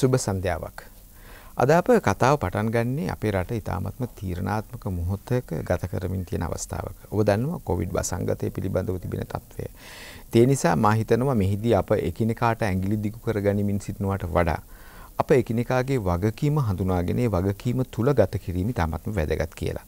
සුබ සන්ධ්‍යාවක්. අද අප කතාව පටන් ගන්නේ අපේ රට ඉතාමත්ම තීරණාත්මක මොහොතක ගත කරමින් තියෙන අවස්ථාවක. ඔබ දන්නවා කොවිඩ් වසංගතය පිළිබඳව තිබෙන තත්ත්වය. ඒ නිසා මා හිතනවා මෙහිදී අප එකිනෙකාට ඇඟිලි දිගු කරගනිමින් සිටනවට වඩා අප එකිනෙකාගේ වගකීම හඳුනාගෙන වගකීම තුල ගත කිරීම ඉතාමත්ම වැදගත් කියලා.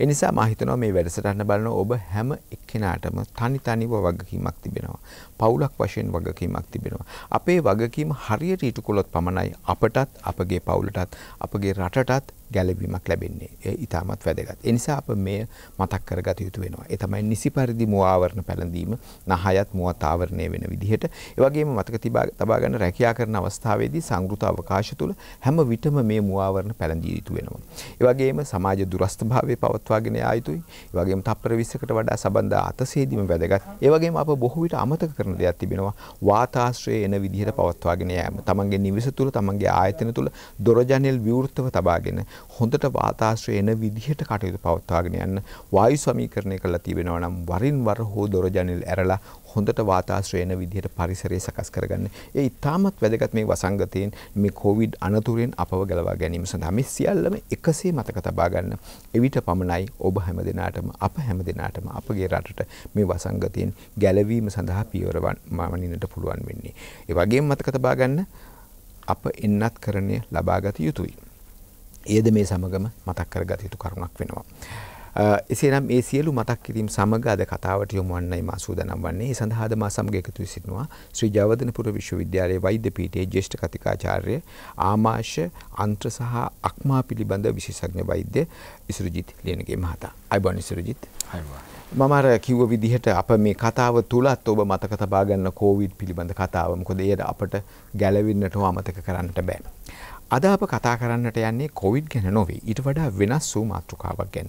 ඒ නිසා මා හිතනවා මේ වැඩසටහන බලන ඔබ හැම එක්කෙනාටම තනි තනිව වගකීමක් තිබෙනවා. පවුලක් වශයෙන් වගකීමක් තිබෙනවා. අපේ වගකීම හරියට ඉටු කළොත් පමණයි අපටත් අපගේ පවුලටත් අපගේ රටටත් ගැළවීමක් ලැබෙන්නේ. ඒ ඊටමත් වැදගත්. ඒ නිසා අප මේ මතක් කරගත යුතු වෙනවා. ඒ තමයි නිසි පරිදි මුවාවරණ පැළඳීම, නහයත් මුවත් ආවරණය වෙන විදිහට. ඒ වගේම මතක තබා ගන්න රැකියා කරන අවස්ථාවේදී සංගෘත අවකාශ තුල හැම විටම මේ මුවාවරණ පැළඳිය යුතු වෙනවා. ඒ වගේම සමාජ දුරස්ථභාවය පවත්වාගෙන යා යුතුයි. ඒ වගේම තප්පර 20කට වඩා සම්බන්ධ අතසේදීම වැදගත්. ඒ වගේම අප බොහෝ විට අමතක කරන දෙයක් තිබෙනවා වාතාශ්‍රය එන විදිහට පවත්වාගෙන යෑම. තමන්ගේ නිවස තුළ තමන්ගේ ආයතන තුළ දොර ජනෙල් විවෘතව තබාගෙන හොඳට වාතාශ්‍රය එන විදිහට කටයුතු පවත්වාගෙන යන්න වායු සමීකරණය කරලා තිබෙනවා නම් වරින් වර හෝ දොර ජනෙල් ඇරලා හොඳට වාතාශ්‍රය වෙන විදිහට පරිසරය සකස් කරගන්න. ඒ ඉතාමත් වැදගත් මේ වසංගතයෙන් මේ කොවිඩ් අනතුරෙන් අපව ගලවා ගැනීම සඳහා මේ සියල්ලම එකසේ මතක තබා ගන්න. එවිට පමණයි ඔබ හැම දිනාටම අප හැම දිනාටම අපගේ රටට මේ වසංගතයෙන් ගැලවීම සඳහා පියවර මාමනින්නට පුළුවන් වෙන්නේ. ඒ වගේම මතක තබා ගන්න අප එන්නත් කරණය ලබාගත යුතුයි. ඒද මේ සමගම මතක් කරගත යුතු කරුණක් වෙනවා. එසේනම් ඒ සියලු මතක් කිරීම් සමග අද කතාවට යොමු වන්නයි මා සූදානම් වන්නේ. ඒ සඳහාද මා සමග එකතු වී සිටිනවා ශ්‍රී ජයවර්ධනපුර විශ්වවිද්‍යාලයේ වෛද්‍ය පීඨයේ ජ්‍යෙෂ්ඨ කතිකාචාර්ය ආමාශ අන්ත්‍ර සහ අක්මා පිළිබඳ විශේෂඥ වෛද්‍ය ඉසුරුජිත් ලියනගේ මහතා. අයිබෝන් ඉසුරුජිත්. අයිබෝන්. මම අර කිව්ව විදිහට අප මේ කතාව තුලත් ඔබ මතක තබා ගන්න කොවිඩ් පිළිබඳ කතාව. මොකද ඒකට අපට ගැලවෙන්නට අමතක කරන්නට බෑ. අද අප කතා කරන්නට යන්නේ කොවිඩ් ගැන නොවේ ඊට වඩා වෙනස් වූ මාතෘකාවක් ගැන.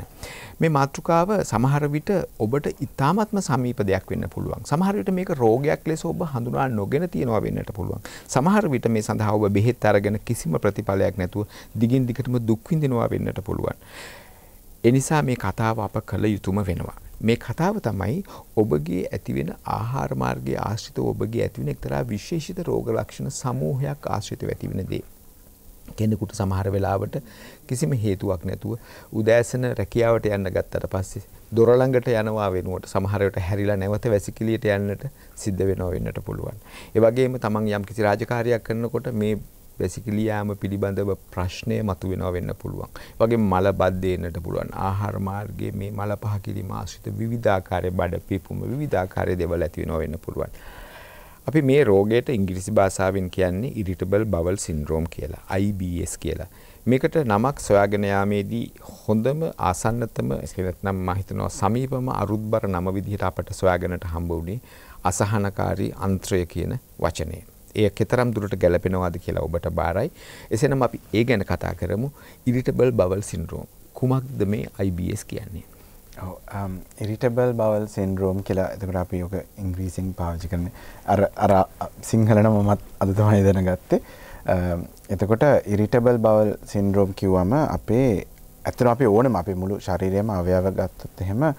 මේ මාතෘකාව සමහර විට ඔබට ඉතාමත්ම සමීප දෙයක් වෙන්න පුළුවන්. සමහර විට මේක රෝගයක් ලෙස ඔබ හඳුනා නොගෙන තියෙනවා වෙන්නට පුළුවන්. සමහර විට මේ සඳහා ඔබ බෙහෙත් අරගෙන කිසිම ප්‍රතිඵලයක් නැතුව දිගින් දිගටම දුක් විඳිනවා වෙන්නට පුළුවන්. ඒ නිසා මේ කතාව අප කළ යුතුම වෙනවා. මේ කතාව තමයි ඔබගේ ඇතිවෙන ආහාර මාර්ගයේ ආශ්‍රිතව ඔබගේ ඇතිවෙන එක්තරා විශේෂිත රෝග ලක්ෂණ සමූහයක් ආශ්‍රිතව ඇතිවෙන දේ. කෙනෙකුට සමහර වෙලාවට කිසිම හේතුවක් නැතුව උදෑසන රැකියාවට යන්න ගත්තට පස්සේ දොර ළඟට යනවා වෙනුවට සමහර වෙලට හැරිලා නැවත වැසිකිළියට යන්නට සිද්ධ වෙනවා වෙන්නට පුළුවන්. ඒ වගේම තමන් යම් කිසි රාජකාරියක් කරනකොට මේ වැසිකිළියාම පිළිබඳව ප්‍රශ්නය මතුවෙනවා වෙන්න පුළුවන්. වගේ මල බද්දේනට පුළුවන්. ආහාර මාර්ගයේ මේ මල පහ කිරීම ආශ්‍රිත විවිධාකාරයේ බඩ පිපුම විවිධාකාරයේ දේවල් ඇති වෙනවා වෙන්න පුළුවන්. අපි මේ රෝගයට ඉංග්‍රීසි භාෂාවෙන් කියන්නේ irritable bowel syndrome කියලා IBS කියලා. මේකට නමක් සොයාගෙන යාමේදී හොඳම ආසන්නතම නැත්නම් මම හිතනවා සමීපම අරුත්බර නම විදිහට අපට සොයාගෙනට හම්බ වුණේ අසහනකාරී අන්ත්‍රය කියන වචනය. එය කෙතරම් දුරට ගැලපෙනවාද කියලා ඔබට බාරයි. එසේනම් අපි ඒ ගැන කතා කරමු irritable bowel syndrome. කුමක්ද මේ IBS කියන්නේ? ඉරිටබල් බවල් සෙන්ඩරෝම් කියලා එතකට අපි යෝක ඉංග්‍රීසින් පාවිචි කරන අර සිංහලන මමත් අදතමයි දැන ගත්තේ um, එතකොට ඉරිටබල් බවල් සින්ඩරෝම් කිව්වම අපේ ඇතන අපි ඕනම අපි මුළු ශරීරයම අව්‍යාව ගත්තත් එහෙම uh,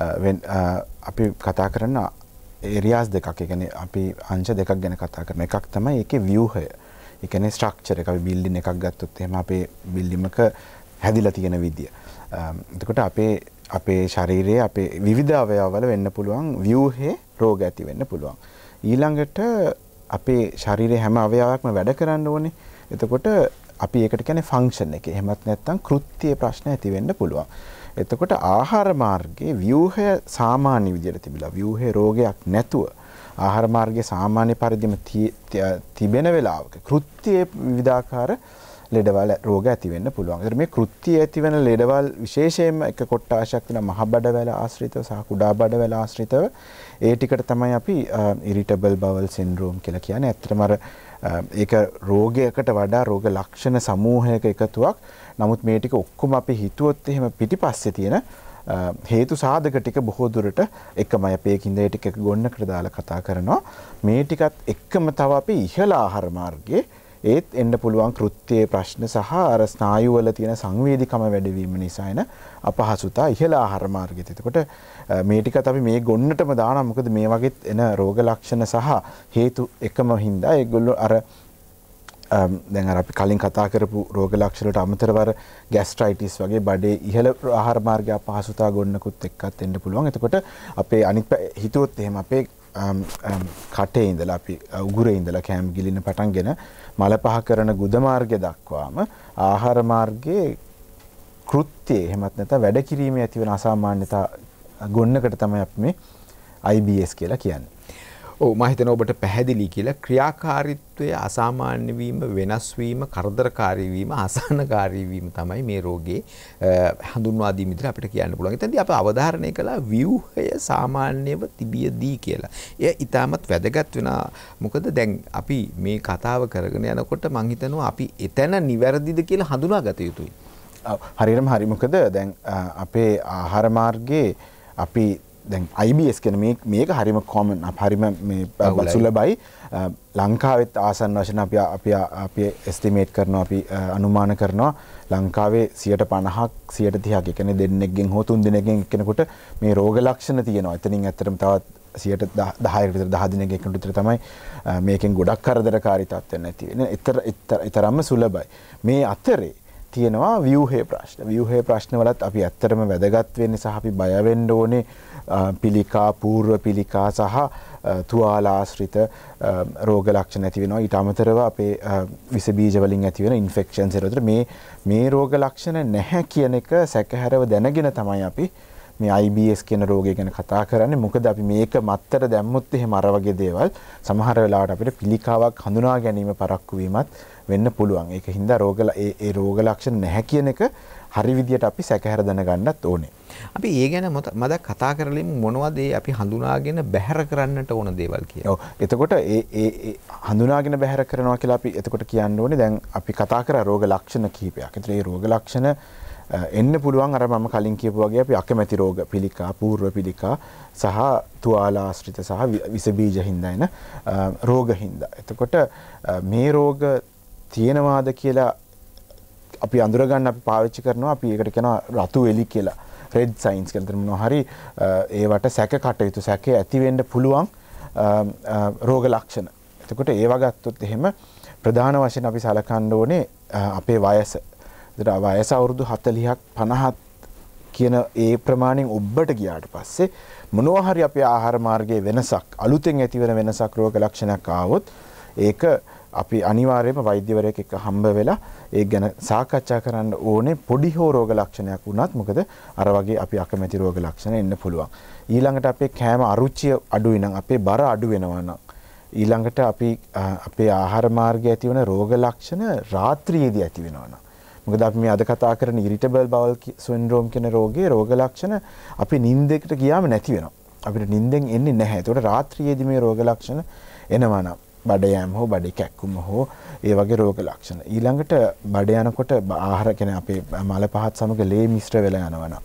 uh, අපි කතා කරන්න එරියාස් දෙකක් එකන අපි අංශ දෙකක් ගැන කතා කරන එකක් තමයි එක වියහය එකන ස්ට්‍රක්චර එක බිල්ඩි එකක් ගත්තොත් එහෙම අපේ බිල්ලිමක හැදිල තියෙන විදිිය um, එතකොට අපේ අපේ ශරීරයේ අපේ විවිධ අවයවවල වෙන්න පුළුවන් ව්‍යුහේ රෝග ඇති වෙන්න පුළුවන්. ඊළඟට අපේ ශරීරයේ හැම අවයවයක්ම වැඩ කරන්න ඕනේ. එතකොට අපි ඒකට කියන්නේ ෆන්ක්ෂන් එක. එහෙමත් නැත්නම් කෘත්‍ය ප්‍රශ්න ඇති වෙන්න පුළුවන්. එතකොට ආහාර මාර්ගයේ ව්‍යුහය සාමාන්‍ය විදිහට තිබිලා ව්‍යුහේ රෝගයක් නැතුව ආහාර මාර්ගයේ සාමාන්‍ය පරිදිම තිබෙන වෙලාවක කෘත්‍යයේ විවිධාකාර ලෙඩවල් රෝග ඇතිවෙන්න පුළුවන්. ඒතර මේ කෘත්‍ය ඇතිවන ලෙඩවල් විශේෂයෙන්ම එක කොට්ටාශයක් තියෙන මහ බඩවැල ආශ්‍රිතව සහ කුඩා බඩවැල ආශ්‍රිතව ඒ ටිකට තමයි අපි ඉරිටබල් බවල් සින්ඩ්‍රෝම් කියලා කියන්නේ. ඇත්තටම අර ඒක රෝගයකට වඩා රෝග ලක්ෂණ සමූහයක එකතුවක්. නමුත් මේ ටික ඔක්කොම අපි හිතුවොත් එහෙම පිටිපස්සේ තියෙන හේතු සාධක ටික බොහෝ දුරට එකමයි අපේ කිඳේ ටික ගොන්නකට දාලා කතා කරනවා. මේ ටිකත් එක්කම තව අපි ඉහළ ආහාර මාර්ගයේ ඒත් එන්න පුළුවන් කෘත්‍යයේ ප්‍රශ්න සහ අර ස්නායු වල තියෙන සංවේදීකම වැඩිවීම නිසා එන අපහසුතා ඉහළ ආහාර මාර්ගෙත්. එතකොට මේ ටිකත් අපි මේ ගොන්නටම දානවා. මොකද මේ වගේත් එන රෝග ලක්ෂණ සහ හේතු එකම හින්දා ඒගොල්ලෝ අර දැන් අර අපි කලින් කතා කරපු රෝග ලක්ෂණ වලට අමතරව ગેස්ට්‍රයිටිස් වගේ බඩේ ඉහළ ආහාර මාර්ග අපහසුතා ගොන්නකුත් එක්කත් එන්න පුළුවන්. එතකොට අපේ අනිත් හිතුවොත් එහෙම අපේ කටේ ඉඳලා අපි උගුරේ ඉඳලා කෑම ගිලින පටන්ගෙන මල පහ කරන ගුද මාර්ගය දක්වාම ආහාර මාර්ගයේ කෘත්‍යය එහෙමත් නැත්නම් වැඩ කිරීමේ ඇතිවන අසාමාන්‍යතා ගොන්නකට තමයි අපි මේ IBS කියලා කියන්නේ. ඔව් මම හිතනවා ඔබට පැහැදිලි කියලා ක්‍රියාකාරීත්වයේ අසාමාන්‍ය වීම වෙනස් වීම කරදරකාරී වීම ආසන්නකාරී වීම තමයි මේ රෝගේ හඳුන්වා දීම විදිහට අපිට කියන්න පුළුවන්. එතෙන්දී අපි අවධාරණය කළා ව්‍යුහය සාමාන්‍යව තිබියදී කියලා. එය ඊටමත් වැදගත් වෙනා මොකද දැන් අපි මේ කතාව කරගෙන යනකොට මම හිතනවා අපි එතන නිවැරදිද කියලා හඳුනාගත යුතුයි. හරියටම හරි මොකද දැන් අපේ ආහාර මාර්ගයේ අපි දැන් අයිBS කෙන මේක හරිම කොමන් හරිම සුලබයි ලංකාවෙත් ආසන් වශන අප අප අප එස්ටිමේට් කරනවා අපි අනුමාන කරනවා ලංකාවේ සියට පණහක් සියට තිහක් එකන දෙන්නෙක්ගෙන් හෝ තුන් දෙනගෙන් කෙනකොට මේ රෝග ලක්ෂණ තියෙනවා එතනින් ඇතරම් තවත් සියට දහයකට දහදිනක එකටුතර තමයි මේකෙන් ගොඩක් කරදර කාරිතත්වන්න ඇතිවෙන එතර එතරම්ම සුලබයි මේ අතරේ තියෙනවා ව්‍යූහය ප්‍රශ්න ව්‍යූහය ප්‍රශ්නවලත් අපි ඇත්තටම වැදගත් වෙන්නේ සහ අපි බය වෙන්න ඕනේ පිළිකා పూర్ව පිළිකා සහ තුවාලාශ්‍රිත රෝග ලක්ෂණ ඇති වෙනවා ඊට අමතරව අපේ විස බීජ වලින් ඇති වෙන ඉන්ෆෙක්ෂන්ස් ඒතර මේ මේ රෝග ලක්ෂණ නැහැ කියන එක සැකහැරව දැනගෙන තමයි අපි මේ IBS කියන රෝගය ගැන කතා කරන්නේ. මොකද අපි මේක මත්තර දැම්මුත් එහෙම අර වගේ දේවල් සමහර වෙලාවට අපිට පිළිකාවක් හඳුනා ගැනීම පරක්කු වීමත් වෙන්න පුළුවන්. ඒක හින්දා රෝග ඒ රෝග ලක්ෂණ නැහැ කියන එක හරි විදියට අපි සැකහැර දැනගන්නත් ඕනේ. අපි ඒ ගැන මදක් කතා කරලින් මොනවද ඒ අපි හඳුනාගෙන බැහැර කරන්නට ඕන දේවල් කියලා. ඔව්. එතකොට ඒ ඒ හඳුනාගෙන බැහැර කරනවා කියලා අපි එතකොට කියන්න ඕනේ දැන් අපි කතා කරා රෝග ලක්ෂණ කිහිපයක්. ඒතර ඒ රෝග ලක්ෂණ එන්න පුළුවන් අර මම කලින් කියපු වගේ අපි අකමැති රෝග පිළිකා పూర్ව පිළිකා සහ තුවාලා ආශ්‍රිත සහ විස බීජ හින්දා එන රෝග හින්දා. එතකොට මේ රෝග තියෙනවාද කියලා අපි අඳුරගන්න අපි පාවිච්චි කරනවා අපි ඒකට කියනවා රතු එලි කියලා. රෙඩ් සයින්ස් කියලා මොනවා හරි ඒවට සැක කටයුතු සැකේ ඇති වෙන්න පුළුවන් රෝග ලක්ෂණ. එතකොට ඒවා ගත්තොත් එහෙම ප්‍රධාන වශයෙන් අපි සලකන්න ඕනේ අපේ වයස. දර වයස අවුරුදු හතලිහක් පණහත් කියන ඒ ප්‍රමාණයෙන් ඔබ්බට ගියාට පස්සේ මොනවහරි අපේ ආහාර මාර්ගයේ වෙනසක් අලුතෙන් ඇතිවන වෙනසක් රෝග ලක්ෂණයක් ආවොත් ඒක අපි අනිවාර්යයෙන්ම වෛද්‍යවරයෙක් එක්ක හම්බ වෙලා ඒ ගැන සාකච්ඡා කරන්න ඕනේ පොඩි හෝ රෝග ලක්ෂණයක් වුණත් මොකද අර වගේ අපි අකමැති රෝග ලක්ෂණ එන්න පුළුවන්. ඊළඟට අපේ කෑම අරුචිය අඩුයි නම් අපේ බර අඩු වෙනවා නම් ඊළඟට අපි අපේ ආහාර මාර්ගයේ ඇතිවන රෝග ලක්ෂණ රාත්‍රියේදී ඇති වෙනවා නම් මොකද අපි මේ අද කතා කරන ඉරිටබල් බවල් සින්ඩ්‍රෝම් කියන රෝගේ රෝග ලක්ෂණ අපි නිින්දෙකට ගියාම නැති වෙනවා. අපිට නිින්දෙන් එන්නේ නැහැ. ඒතකොට රාත්‍රියේදී මේ රෝග ලක්ෂණ එනවා නම් බඩයෑම හෝ බඩේ කැක්කුම හෝ ඒ වගේ රෝග ලක්ෂණ. ඊළඟට බඩ යනකොට ආහාර කියන අපේ මල පහත් සමග ලේ මිශ්‍ර වෙලා යනවනම්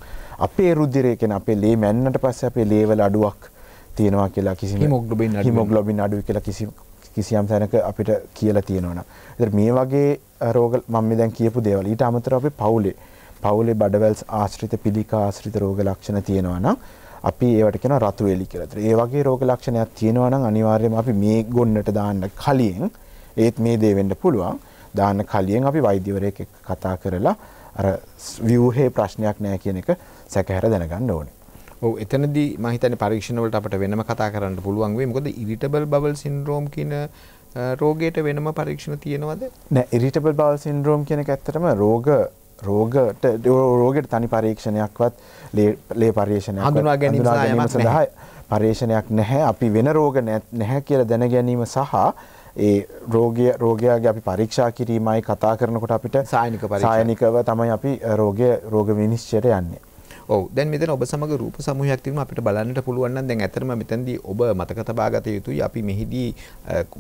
අපේ රුධිරය කියන අපේ ලේ මැන්නට පස්සේ අපේ ලේ වල අඩුවක් තියෙනවා කියලා කිසිම හිමොග්ලොබින් අඩුයි කියලා කිසිම කිසියම් තැනක අපිට කියලා තියෙනවනම්. ඒතර මේ වගේ රෝග මම දැන් කියපු දේවල් ඊට අමතරව අපි පවුලේ පවුලේ බඩවැල්ස් ආශ්‍රිත පිළිකා ආශ්‍රිත රෝග ලක්ෂණ තියෙනවනම් අපි ඒවට කියන රතු එලි කියලා. ඒතර ඒ වගේ රෝග ලක්ෂණයක් තියෙනවනම් අනිවාර්යයෙන්ම අපි මේ ගොන්නට දාන්න කලින් ඒත් මේ දේ වෙන්න පුළුවන්. දාන්න කලින් අපි වෛද්‍යවරයෙක් කතා කරලා අර ව්‍යුහේ ප්‍රශ්නයක් නැහැ කියන එක සැකහැර දැනගන්න ඕනේ. ඔව් එතනදී මම හිතන්නේ පරීක්ෂණ වලට අපිට වෙනම කතා කරන්න පුළුවන් වෙයි. මොකද ඉරිටබල් බබල් සින්ඩ්‍රෝම් කියන රෝගයට වෙනම පරීක්ෂණ තියෙනවද? නෑ ඉරිටබල් බබල් සින්ඩ්‍රෝම් කියන එක ඇත්තටම රෝග රෝගට රෝගයට තනි පරීක්ෂණයක්වත් ලේ පරීක්ෂණයක් හඳුනා ගැනීම සඳහා පරීක්ෂණයක් නැහැ. අපි වෙන රෝග නැහැ කියලා දැන ගැනීම සහ ඒ රෝගය රෝගයාගේ අපි පරීක්ෂා කිරීමයි කතා කරනකොට අපිට සායනික පරීක්ෂා සායනිකව තමයි අපි රෝගය රෝග විනිශ්චයට යන්නේ. ඔව් දැන් මෙතන ඔබ සමග රූප සමූහයක් තිබුණා අපිට බලන්නට පුළුවන් නම් දැන් ඇත්තටම මෙතනදී ඔබ මතක තබා ගත යුතුයි අපි මෙහිදී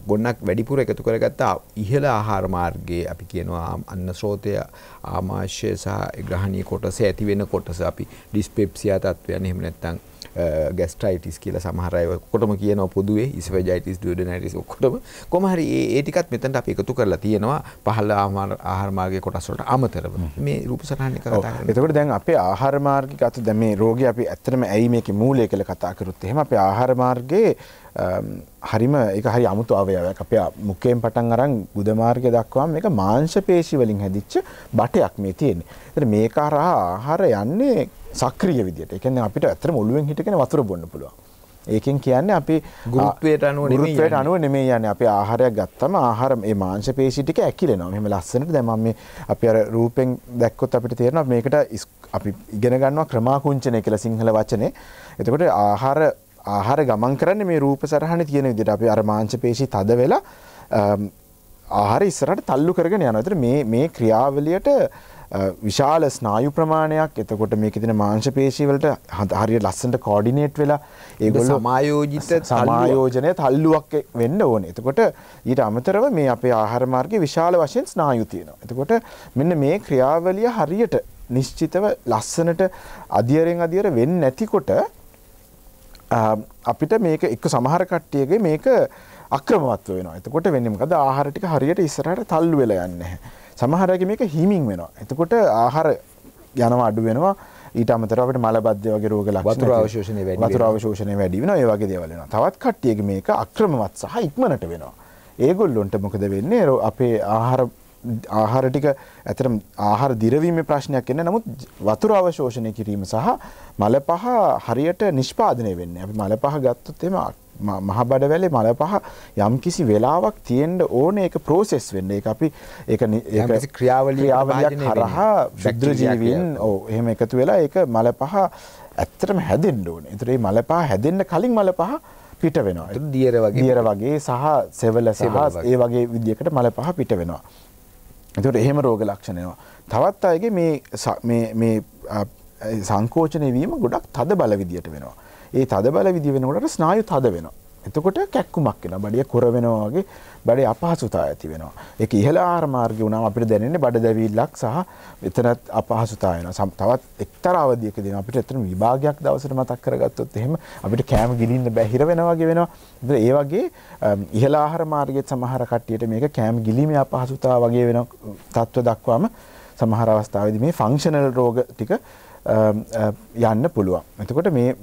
ගොන්නක් වැඩිපුර එකතු කරගත්ත ඉහළ ආහාර මාර්ගයේ අපි කියනවා අන්න ස්රෝතය ආමාශය සහ ග්‍රහණීය කොටස ඇති වෙන කොටස අපි ඩිස්පෙප්සියා තත්ත්වයන් එහෙම නැත්නම් ගැස්ට්‍රයිටිස් කියලා සමහරය කොටම කියන පොදුවේ ඉස්වජයිටිස් ඩඩනයිටිස් ඔක්කොටම කොමහරි ඒටිකත් මෙතැට අප එකතු කරලා තියෙනවා පහල්ල ආමාර ආහාරමාගේ කොටස්වලට අමතරව මේ රූප සටහන කතා එතකට දැන් අපේ ආහාරමාර්ගික අත දැ මේ රෝග අපි ඇත්තරම ඇයි මේක මූලය කළ කතාකරුත් එහෙම අපේ ආහාරමාර්ගයේ හරිම එක හරි අමුතු අවයවයක් අපේ මුකයෙන් පටන් අරන් ගුදමාර්ගය දක්වාම මේ මාංශපේශි වලින් හැදිච්ච බටයක් මේ තියෙන්නේ. ඒතර මේක හරහා ආහාර යන්නේ සක්‍රිය විදිහට. ඒ කියන්නේ අපිට ඇත්තටම ඔළුවෙන් හිටගෙන වතුර බොන්න පුළුවන්. ඒකෙන් කියන්නේ අපි ගුරුත්වයට අනුව නෙමෙයි ගුරුත්වයට අනුව නෙමෙයි යන්නේ අපි ආහාරයක් ගත්තම ආහාර මේ මාංශ පේශි ටික ඇකිලෙනවා මෙහෙම ලස්සනට දැන් මම මේ අපි අර රූපෙන් දැක්කොත් අපිට තේරෙනවා මේකට අපි ඉගෙන ගන්නවා ක්‍රමාකුංචනය කියලා සිංහල වචනේ එතකොට ආහාර ආහාර ගමන් කරන්නේ මේ රූප සරහනේ තියෙන විදිහට අපි අර මාංශ පේශි තද වෙලා ආහාර ඉස්සරහට තල්ලු කරගෙන යනවා. ඒතර මේ මේ ක්‍රියාවලියට විශාල ස්නායු ප්‍රමාණයක් එතකොට මේකේ තියෙන මාංශ පේශී වලට හරියට ලස්සනට කෝඩිනේට් වෙලා ඒගොල්ලෝ සමායෝජිත සමායෝජනය තල්ලුවක් වෙන්න ඕනේ. එතකොට ඊට අමතරව මේ අපේ ආහාර මාර්ගයේ විශාල වශයෙන් ස්නායු තියෙනවා. එතකොට මෙන්න මේ ක්‍රියාවලිය හරියට නිශ්චිතව ලස්සනට අධියරෙන් අධියර වෙන්නේ නැතිකොට අපිට මේක එක්ක සමහර කට්ටියගේ මේක අක්‍රමවත් වෙනවා. එතකොට වෙන්නේ මොකද ආහාර ටික හරියට ඉස්සරහට තල්ලු වෙලා යන්නේ නැහැ. සමහරගේ මේක හිමින් වෙනවා. එතකොට ආහාර යනවා අඩු වෙනවා. ඊට අමතර අපිට මලබද්ධ වගේ රෝග ලක්ෂණ වතුර අවශෝෂණය වැඩි වෙනවා. වතුර අවශෝෂණය වැඩි වෙනවා. ඒ වගේ දේවල් වෙනවා. තවත් කට්ටියගේ මේක අක්‍රමවත් සහ ඉක්මනට වෙනවා. ඒගොල්ලොන්ට මොකද වෙන්නේ? අපේ ආහාර ආහාර ටික ඇතරම් ආහාර දිරවීමේ ප්‍රශ්නයක් එන්නේ නමුත් වතුර අවශෝෂණය කිරීම සහ මල පහ හරියට නිෂ්පාදනය වෙන්නේ. අපි මල පහ ගත්තොත් එම මහ බඩවැලේ මල පහ යම් කිසි වෙලාවක් තියෙන්න ඕනේ ඒක ප්‍රොසෙස් වෙන්න. ඒක අපි ඒක ඒක ක්‍රියාවලියක් හරහා ශුද්ධ ජීවීන් ඔව් එහෙම එකතු වෙලා ඒක මල පහ ඇත්තටම හැදෙන්න ඕනේ. ඒතර මේ මල පහ හැදෙන්න කලින් මල පහ පිට වෙනවා. දියර වගේ දියර වගේ සහ සෙවල සහ ඒ වගේ විදියකට මල පහ පිට වෙනවා. එතට එහෙම රෝග ලක්ෂණයවා. තවත් අයගේ මේ සංකෝචනය වීම ගොඩක් තද බල විදියට වෙනවා. ඒ තද බල විදි වෙනකොට ස්නායු තද වෙනවා. එතකොට කැක්කුමක් වෙනවා. බඩිය කුර වෙනවා වගේ බඩේ අපහසුතාවය ඇති වෙනවා. ඒක ඉහළ ආහාර මාර්ගය වුණාම අපිට දැනෙන්නේ බඩ දැවිල්ලක් සහ එතනත් අපහසුතාවය වෙනවා. තවත් එක්තරා අවධියකදී අපිට එතන විභාගයක් දවසට මතක් කරගත්තොත් එහෙම අපිට කෑම ගිලින්න බැහිර වෙනවා වගේ වෙනවා. ඒ වගේ ඉහළ ආහාර මාර්ගයේ සමහර කට්ටියට මේක කෑම ගිලීමේ අපහසුතාව වගේ වෙන තත්ත්ව දක්වාම සමහර අවස්ථාවේදී මේ ෆංක්ෂනල් රෝග ටික යන්න පුළුවන්. එතකොට මේ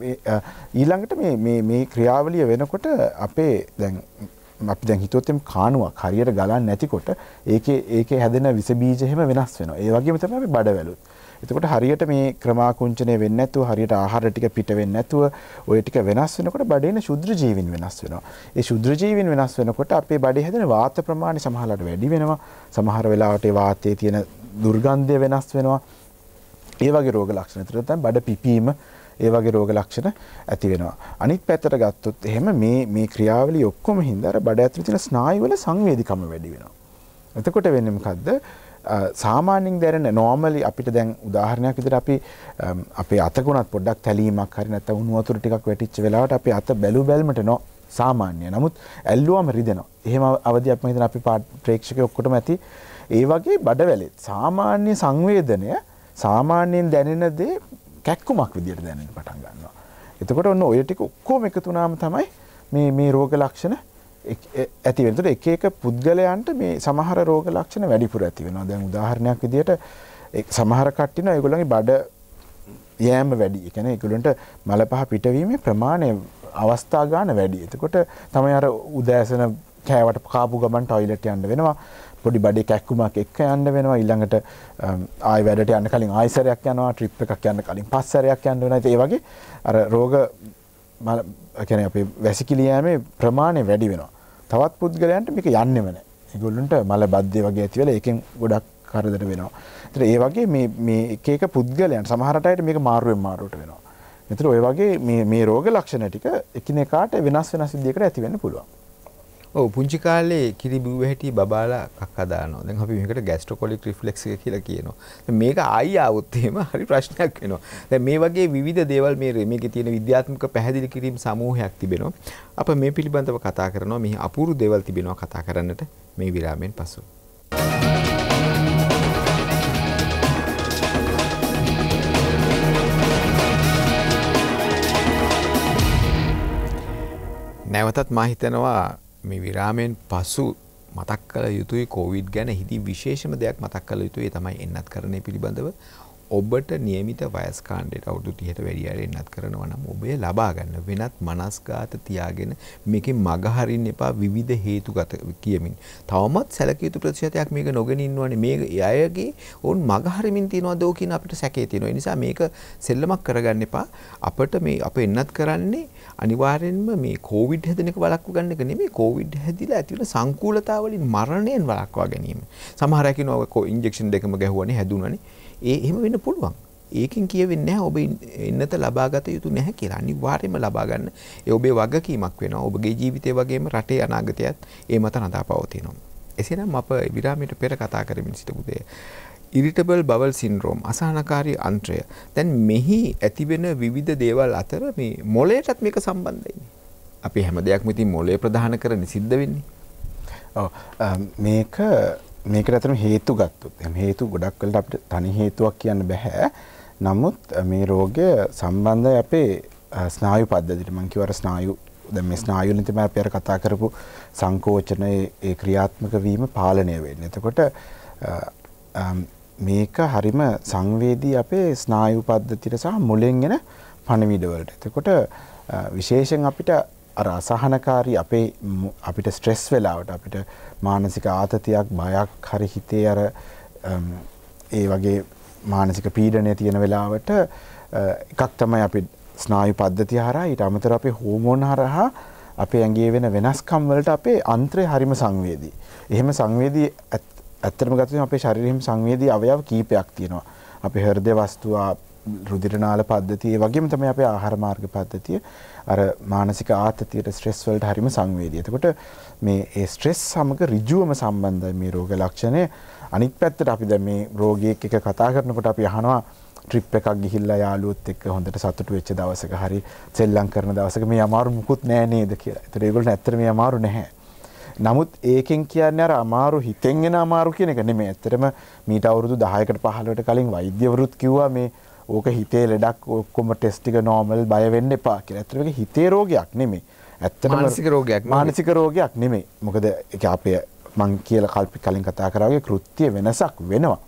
ඊළඟට මේ මේ මේ ක්‍රියාවලිය වෙනකොට අපේ දැන් අපි දැන් හිතුවොත් එම් කාණුවක් හරියට ගලන්නේ නැතිකොට ඒකේ ඒකේ හැදෙන විස බීජ එහෙම වෙනස් වෙනවා. ඒ වගේම තමයි අපි බඩවැලුත්. එතකොට හරියට මේ ක්‍රමාකුංචනය වෙන්නේ නැතුව හරියට ආහාර ටික පිට වෙන්නේ නැතුව ওই ටික වෙනස් වෙනකොට බඩේන ශුද්‍ර ජීවීන් වෙනස් වෙනවා. ඒ ශුද්‍ර ජීවීන් වෙනස් වෙනකොට අපේ බඩේ හැදෙන වාත ප්‍රමාණය සමහරවිට වැඩි වෙනවා. සමහර වෙලාවට වාතයේ තියෙන දුර්ගන්ධය වෙනස් වෙනවා. ඒ වගේ රෝග ලක්ෂණ. ඒතර නැත්නම් බඩ පිපීම ඒ වගේ රෝග ලක්ෂණ ඇති වෙනවා. අනිත් පැත්තට ගත්තොත් එහෙම මේ මේ ක්‍රියාවලිය ඔක්කොම හින්දා අර බඩ ඇතුලේ තියෙන ස්නායු වල සංවේදීකම වැඩි වෙනවා. එතකොට වෙන්නේ මොකද්ද? සාමාන්‍යයෙන් දැනෙන නෝමලි අපිට දැන් උදාහරණයක් විදිහට අපි අපේ අතකුණත් පොඩ්ඩක් තැලීමක් හරි නැත්නම් උණු වතුර ටිකක් වැටිච්ච වෙලාවට අපි අත බැලු බැලමට නෝ සාමාන්‍ය. නමුත් ඇල්ලුවම රිදෙනවා. එහෙම අවදියක් මම හිතන අපි ප්‍රේක්ෂකයෝ ඔක්කොටම ඇති. ඒ වගේ බඩවැලේ සාමාන්‍ය සංවේදනය සාමාන්‍යයෙන් දැනෙන දේ කැක්කුමක් විදිහට දැනෙන්න පටන් ගන්නවා. එතකොට ඔන්න ඔය ටික ඔක්කොම එකතු වුණාම තමයි මේ මේ රෝග ලක්ෂණ ඇති වෙනතට එක එක පුද්ගලයන්ට මේ සමහර රෝග ලක්ෂණ වැඩිපුර ඇති වෙනවා. දැන් උදාහරණයක් විදිහට සමහර කට්ටියන ඒගොල්ලන්ගේ බඩ යෑම වැඩි. ඒ කියන්නේ ඒගොල්ලන්ට මල පහ පිටවීමේ ප්‍රමාණය අවස්ථා ගන්න වැඩි. එතකොට තමයි අර උදෑසන කෑවට කාපු ගමන් ටොයිලට් යන්න වෙනවා. පොඩි බඩේ කැක්කුමක් එක්ක යන්න වෙනවා ඊළඟට ආය වැඩට යන්න කලින් ආයිසරයක් යනවා ට්‍රිප් එකක් යන්න කලින් පස්සරයක් යන්න වෙනවා ඒ වගේ අර රෝග කියන්නේ අපේ වැසිකිලියෑමේ ප්‍රමාණය වැඩි වෙනවා. තවත් පුද්ගලයන්ට මේක යන්නෙම නැහැ. ඒගොල්ලන්ට මල බද්ධය වගේ ඇති වෙලා ඒකෙන් ගොඩක් කරදර වෙනවා. ඒතර ඒ වගේ මේ මේ එක එක පුද්ගලයන් සමහරට අයට මේක මාරුවෙන් මාරුවට වෙනවා. ඒතර ওই වගේ මේ මේ රෝග ලක්ෂණ ටික එකිනෙකාට වෙනස් වෙනස් විදිහකට ඇති වෙන්න පුළුවන්. ඔව් පුංචි කාලේ කිරි බිව්ව හැටි බබාලා කක්කා දානවා. දැන් අපි මේකට ગેස්ට්‍රොකොලික් රිෆ්ලෙක්ස් එක කියලා කියනවා. දැන් මේක ආයි આવුත් එහෙම හරි ප්‍රශ්නයක් වෙනවා. දැන් මේ වගේ විවිධ දේවල් මේ මේකේ තියෙන විද්‍යාත්මක පැහැදිලි කිරීම් සමූහයක් තිබෙනවා. අප මේ පිළිබඳව කතා කරනවා. මෙහි අපූර්ව දේවල් තිබෙනවා කතා කරන්නට මේ විරාමයෙන් පසු. නැවතත් මා හිතනවා මේ විරාමයෙන් පසු මතක් කළ යුතුයි කෝවිඩ් ගැන හිති විශේෂම දෙයක් මතක් කළ යුතුයි තමයි එන්නත් කරණය පිළිබඳව ඔබට නියමිත වයස්කාණ්ඩයට අවුදු තිහට වැඩියරෙන්න්නත් කරනවා නම් ඔබේ ලබාගන්න වෙනත් මනස්ගාත තියාගෙන මේක මගහරින් එපා විවිධ හේතු ගත කියමින් තවමත් සැලකයුතු ප්‍රතිශතයක් මේක නොගෙනින්වන මේ අයගේ ඔවන් මගහරිමින් තියනවා දෝකින් අපට සැකේ තියෙනවා නිසා මේක සෙල්ලමක් කරගන්න එපා අපට මේ අප එන්නත් කරන්නේ අනිවාරෙන්ම මේ කෝවිඩ් හැදනක වලක්ව ගන්න එක නෙමේ කෝවිඩ් හැදිලා ඇතිවන සංකූලතාවලින් මරණයෙන් වලක්වා ගැනීම සමහරැකි නොව ඉන්ජෙක්ෂන් දෙකම ගැහුවනේ හැදුනනේ ඒ එහෙම වෙන්න පුළුවන්. ඒකින් කියවෙන්නේ ඔබ එන්නත ලබාගත යුතු නැහැ කියලා. අනිවාර්යයෙන්ම ලබා ගන්න. ඒ ඔබේ වගකීමක් වෙනවා. ඔබගේ ජීවිතය වගේම රටේ අනාගතයත් ඒ මත රඳා පවතිනවා. එසේනම් අප විරාමයට පෙර කතා කරමින් සිටපු දෙය ඉරිටබල් බවල් සින්රෝම් අසානකාරී අන්ත්‍රය. දැන් මෙහි ඇතිවෙන විවිධ දේවල් අතර මේ මොලයටත් මේක සම්බන්ධයි. අපි හැම දෙයක් මෙතින් මොලේ ප්‍රධාන කරන සිද්ධ වෙන්නේ. මේක මේකට ඇතරම හේතු ගත්තොත් එම හේතු ගොඩක් වෙලට අපිට තනි හේතුවක් කියන්න බෑ. නමුත් මේ රෝගය සම්බන්ධයි අපේ ස්නායු පද්ධතියට මං කිව්වර ස්නායු දැන් මේ ස්නායු වලින් තමයි අපි අර කතා කරපු සංකෝචන ඒ ක්‍රියාත්මක වීම පාලනය වෙන්නේ. එතකොට මේක හරිම සංවේදී අපේ ස්නායු පද්ධතියට සහ මුලෙන් එන පණිවිඩ වලට. එතකොට විශේෂයෙන් අපිට අර අසහනකාරී අපේ අපිට ස්ට්‍රෙස් වෙලාවට අපිට මානසික ආතතියක් බයක් හරි හිතේ අර ඒ වගේ මානසික පීඩනය තියෙන වෙලාවට එකක් තමයි අපි ස්නායු පද්ධතිය හරහා ඊට අමතරව අපේ හෝමෝන් හරහා අපේ ඇඟේ වෙන වෙනස්කම් වලට අපේ අන්ත්‍රය හරිම සංවේදී. එහෙම සංවේදී ඇත්තටම ගත්තොත් අපේ ශරීරෙම සංවේදී අවයව කීපයක් තියෙනවා. අපේ හෘද වස්තුව රුදිරනාල පද්ධතිය වගේම තමයි අපේ ආහාර මාර්ග පද්ධතිය අර මානසික ආතතියට ස්ට්‍රෙස් වලට හරීම සංවේදී. එතකොට මේ ඒ ස්ට්‍රෙස් සමග ඍජුවම සම්බන්ධයි මේ රෝග ලක්ෂණය. අනිත් පැත්තට අපි දැන් මේ රෝගියෙක් එක්ක කතා කරනකොට අපි අහනවා ට්‍රිප් එකක් ගිහිල්ලා යාළුවොත් එක්ක හොඳට සතුටු වෙච්ච දවසක හරි සෙල්ලම් කරන දවසක මේ අමාරු මුකුත් නෑ නේද කියලා. ඒතර ඒගොල්ලන්ට ඇත්තට මේ අමාරු නැහැ. නමුත් ඒකෙන් කියන්නේ අර අමාරු හිතෙන් එන අමාරු කියන එක නෙමෙයි. ඇත්තටම මීට අවුරුදු 10කට 15කට කලින් වෛද්‍යවරුත් කිව්වා මේ ඕක හිතේ ලෙඩක් ඔක්කොම ටෙස්ට් ටික නෝමල් බය වෙන්න එපා කියලා. ඇත්තටම ඒක හිතේ රෝගයක් නෙමෙයි. ඇත්තටම මානසික රෝගයක්. මානසික රෝගයක් නෙමෙයි. මොකද ඒක අපේ මං කියලා කල්පි කලින් කතා කරා වගේ කෘත්‍ය වෙනසක් වෙනවා.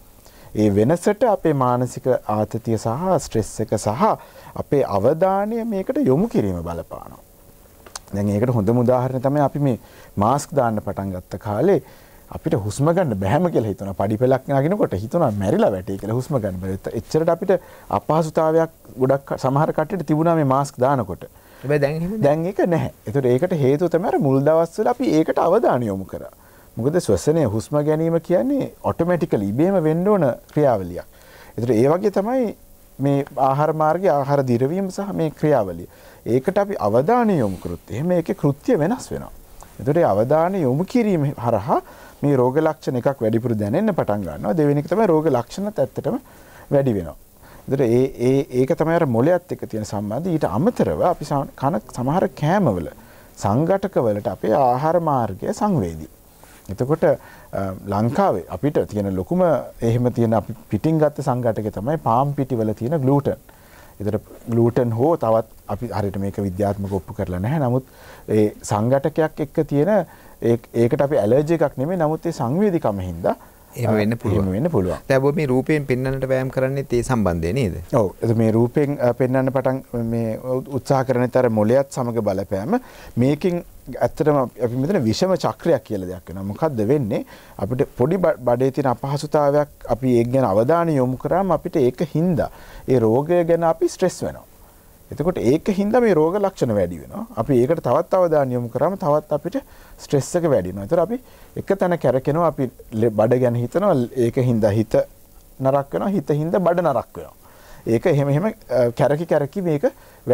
ඒ වෙනසට අපේ මානසික ආතතිය සහ ස්ට්‍රෙස් එක සහ අපේ අවධානය මේකට යොමු කිරීම බලපානවා. දැන් ඒකට හොඳම උදාහරණය තමයි අපි මේ මාස්ක් දාන්න පටන් ගත්ත කාලේ අපිට හුස්ම ගන්න බැහැම කියලා හිතුණා. පඩිපෙලක් නගිනකොට හිතුණා මැරිලා වැටේ කියලා හුස්ම ගන්න බැහැ. එච්චරට අපිට අපහසුතාවයක් ගොඩක් සමහර කට්ටියට තිබුණා මේ මාස්ක් දානකොට. හැබැයි දැන් එහෙම දැන් ඒක නැහැ. ඒතකොට ඒකට හේතුව තමයි අර මුල් දවස්වල අපි ඒකට අවධානය යොමු කරා. මොකද ශ්වසනය හුස්ම ගැනීම කියන්නේ ඔටෝමැටිකලි ඉබේම වෙන්න ඕන ක්‍රියාවලියක්. ඒතකොට ඒ වගේ තමයි මේ ආහාර මාර්ගයේ ආහාර දිරවීම සහ මේ ක්‍රියාවලිය. ඒකට අපි අවධානය යොමු කරොත් එහෙම ඒකේ කෘත්‍ය වෙනස් වෙනවා. ඒතකොට ඒ අවධානය යොමු කිරීම හරහා මේ රෝග ලක්ෂණ එකක් වැඩිපුර දැනෙන්න පටන් ගන්නවා. දෙවෙනි එක තමයි රෝග ලක්ෂණත් ඇත්තටම වැඩි වෙනවා. ඒතර ඒ ඒ ඒක තමයි අර මොළයත් එක්ක තියෙන සම්බන්ධය. ඊට අමතරව අපි කන සමහර කෑමවල සංඝටක වලට අපේ ආහාර මාර්ගය සංවේදී. එතකොට ලංකාවේ අපිට තියෙන ලොකුම එහෙම තියෙන අපි පිටින් ගත්ත සංඝටකේ තමයි පාම් පිටිවල තියෙන ග්ලූටන්. එතර ගලූටන් හෝ තවත් අපි හරිට මේක විද්‍යාත්මක ඔප්පු කරලා නැහැ. නමුත් ඒ සංඝටකයක් එක්ක තියෙන ඒකට අපි ඇලර්ජි එකක් නෙමේ නමුත් ඒ සංවේදිකම හින්දා එහෙම වෙන්න පුළුවන්. එහෙම වෙන්න පුළුවන්. දැන් ඔබ මේ රූපයෙන් පෙන්වන්නට වෑයම් කරන්නේ ඒ සම්බන්ධය නේද? ඔව්. මේ රූපයෙන් පෙන්වන්න පටන් මේ උත්සාහ කරනතර මොලයත් සමග බලපෑම මේකෙන් ඇත්තටම අපි මෙතන විෂම චක්‍රයක් කියලා දෙයක් වෙනවා. මොකද්ද වෙන්නේ? අපිට පොඩි බඩේ තියෙන අපහසුතාවයක් අපි ඒක ගැන අවධානය යොමු කරාම අපිට ඒක හින්දා ඒ රෝගය ගැන අපි ස්ට්‍රෙස් වෙනවා. එතකොට ඒක හින්දා මේ රෝග ලක්ෂණ වැඩි වෙනවා. අපි ඒකට තවත් අවධානය යොමු කරාම තවත් අපිට ස්ට්‍රෙස් එක වැඩි වෙනවා. ඒතර අපි එක තැන කැරකෙනවා අපි බඩ ගැන හිතනවා ඒක හින්දා හිත නරක් වෙනවා. හිත හින්දා බඩ නරක් වෙනවා. ඒක එහෙම එහෙම කැරකි කැරකි මේක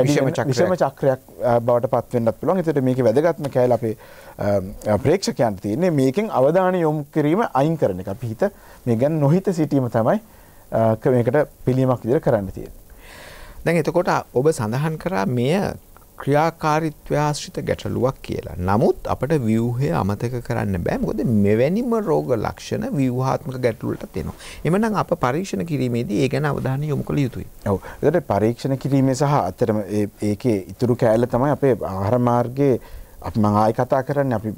විෂම චක්‍රයක් බවට පත් වෙන්නත් පුළුවන්. ඒතර මේකේ වැදගත්ම කැල අපේ ප්‍රේක්ෂකයන්ට තියෙන්නේ මේකෙන් අවධානය යොමු කිරීම අයින් කරන එක. අපි හිත මේ ගැන නොහිත සිටීම තමයි මේකට පිළියමක් විදිහට කරන්න තියෙන්නේ. දැන් එතකොට ඔබ සඳහන් කරා මෙය ක්‍රියාකාරිත්ව්‍යාශ්‍රිත ගැටලුවක් කියලා. නමුත් අපට ව්‍යවහය අමතක කරන්න බෑ මොකද මෙවැනිම රෝග ලක්ෂණ ව්‍යවහාත්මක ගැටලුවට තියෙනවා. එමනම් අප පරීක්ෂණ කිරීමේදී ඒ ගැන අවධානය යොමු කළ යුතුයි. ඔව්. ඒකට පරීක්ෂණ කිරීමේ සහ අතරම ඒකේ ඉතුරු කෑල්ල තමයි අපේ ආහාර මාර්ගයේ අපි මම ආයෙ කතා කරන්නේ අපි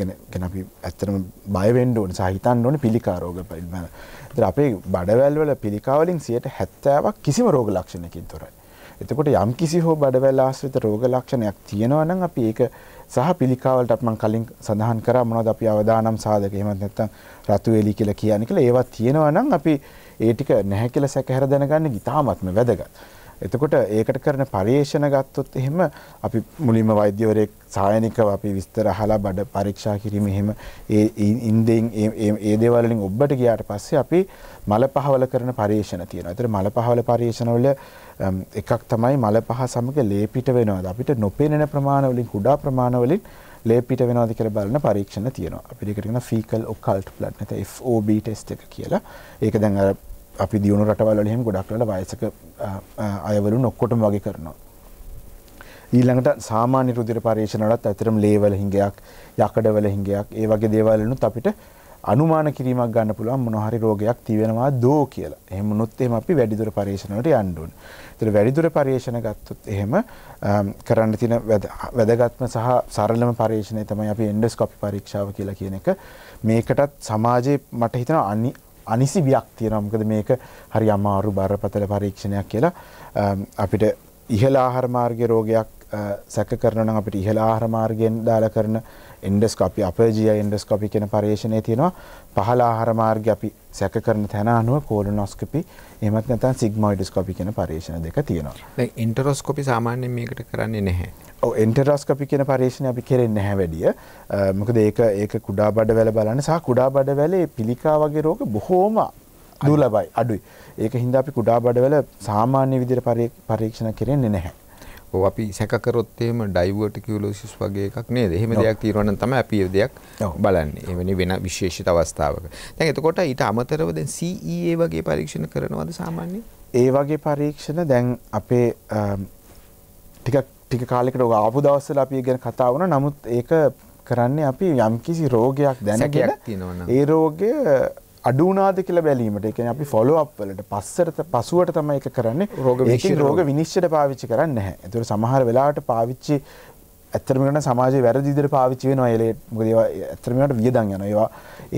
ගැන අපි ඇත්තටම බය වෙන්න ඕනේ සහ හිතන්න ඕනේ පිළිකා රෝග පිළිබඳව. අපේ බඩවැල්වල පිළිකාවලින් සියයට හැත්තෑවක් කිසිම රෝග ලක්ෂණකින් තොරයි. එතකොට යම් කිසි හෝ බඩවැල් ආශ්‍රිත රෝග ලක්ෂණයක් තියෙනවා නම් අපි ඒක සහ පිළිකාවලටත් මම කලින් සඳහන් කරා මොනවද අපි අවදානම් සාධක එහෙමත් නැත්නම් රතු එලි කියලා කියන්නේ කියලා ඒවා තියෙනවා නම් අපි ඒ ටික නැහැ කියලා සැකහැර දැනගන්න ඉතාමත්ම වැදගත්. එතකොට ඒකට කරන පරීක්ෂණ ගත්තොත් එහෙම අපි මුලින්ම වෛද්‍යවරයෙක් සායනිකව අපි විස්තර අහලා බඩ පරීක්ෂා කිරීම එහෙම ඒ ඉන්දෙන් ඒ දේවල් වලින් ඔබට ගියාට පස්සේ අපි මල පහවල කරන පරීක්ෂණ තියෙනවා. ඒතර මල පහවල පරීක්ෂණ වල එකක් තමයි මල පහ සමග ලේ පිට වෙනවද අපිට නොපෙනෙන ප්‍රමාණ වලින් කුඩා ප්‍රමාණ වලින් ලේ පිට වෙනවද කියලා බලන පරීක්ෂණ තියෙනවා. අපිට ඒකට කියන fecal occult blood නැත්නම් FOB test එක කියලා. ඒක දැන් අර අපි දියුණු රටවල් වල එහෙම ගොඩක් වෙලා වයසක අයවලු ඔක්කොටම වගේ කරනවා. ඊළඟට සාමාන්‍ය රුධිර පරීක්ෂණ වලත් ඇතරම් ලේවල හිඟයක්, යකඩවල හිඟයක්, ඒ වගේ දේවල් වලිනුත් අපිට අනුමාන කිරීමක් ගන්න පුළුවන් මොන හරි රෝගයක් තියෙනවා දෝ කියලා. එහෙම වුණොත් එහෙම අපි වැඩිදුර පරීක්ෂණ වලට යන්න ඕන. ඒතර වැඩිදුර පරීක්ෂණ ගත්තොත් එහෙම කරන්න තියෙන වැදගත්ම සහ සරලම පරීක්ෂණය තමයි අපි එන්ඩොස්කෝපි පරීක්ෂාව කියලා කියන එක. මේකටත් සමාජයේ මට හිතෙනවා අනිසි වියක් තියෙනවා. මොකද මේක හරි අමාරු බරපතල පරීක්ෂණයක් කියලා අපිට ඉහළ ආහාර මාර්ගයේ රෝගයක් සැක කරනවා නම් අපිට ඉහළ ආහාර මාර්ගයෙන් දාලා කරන එන්ඩොස්කෝපි අපර් GI එන්ඩොස්කෝපි කියන පරීක්ෂණේ තියෙනවා. පහළ ආහාර මාර්ගය අපි සැක කරන තැන අනුව කෝලනොස්කෝපි එහෙමත් නැත්නම් සිග්මොයිඩොස්කෝපි කියන පරීක්ෂණ දෙක තියෙනවා. දැන් එන්ටරොස්කෝපි සාමාන්‍යයෙන් මේකට කරන්නේ නැහැ. ඔව් එන්ටරොස්කෝපි කියන පරීක්ෂණ අපි කරන්නේ නැහැ වැඩිය. මොකද ඒක ඒක කුඩා බඩවැල බලන්න සහ කුඩා බඩවැලේ පිළිකා වගේ රෝග බොහෝම දුර්ලභයි අඩුයි. ඒක හින්දා අපි කුඩා බඩවැල සාමාන්‍ය විදිහට පරීක්ෂණ කරන්නේ නැහැ. ඔව් අපි සැක කරොත් එහෙම ඩයිවර්ටිකියුලෝසිස් වගේ එකක් නේද? එහෙම දෙයක් තියෙනවා නම් තමයි අපි ඒ දෙයක් බලන්නේ. එවැනි වෙන විශේෂිත අවස්ථාවක. දැන් එතකොට ඊට අමතරව දැන් CEA වගේ පරීක්ෂණ කරනවද සාමාන්‍යයෙන්? ඒ වගේ පරීක්ෂණ දැන් අපේ ටිකක් ටික කාලෙකට ඔය ආපු දවස්වල අපි ගැන කතා වුණා. නමුත් ඒක කරන්නේ අපි යම්කිසි රෝගයක් දැනගෙන ඒ රෝගය අඩුනාද කියලා බැලීමට එකන අපි ෆොලෝ අප්වලට පස්සරත පසුවට තම එක කරන්නේ රෝග විශෂ රෝග විනිශ්චට පාවිච්චි කරන්න හැ තුර සමහර වෙලාට පාවිච්චි ඇතරමට සමාජ වැරදිදර පාවිච්චි වෙන එලේ මුදේ ඇතරමට වියදන් යන ඒවා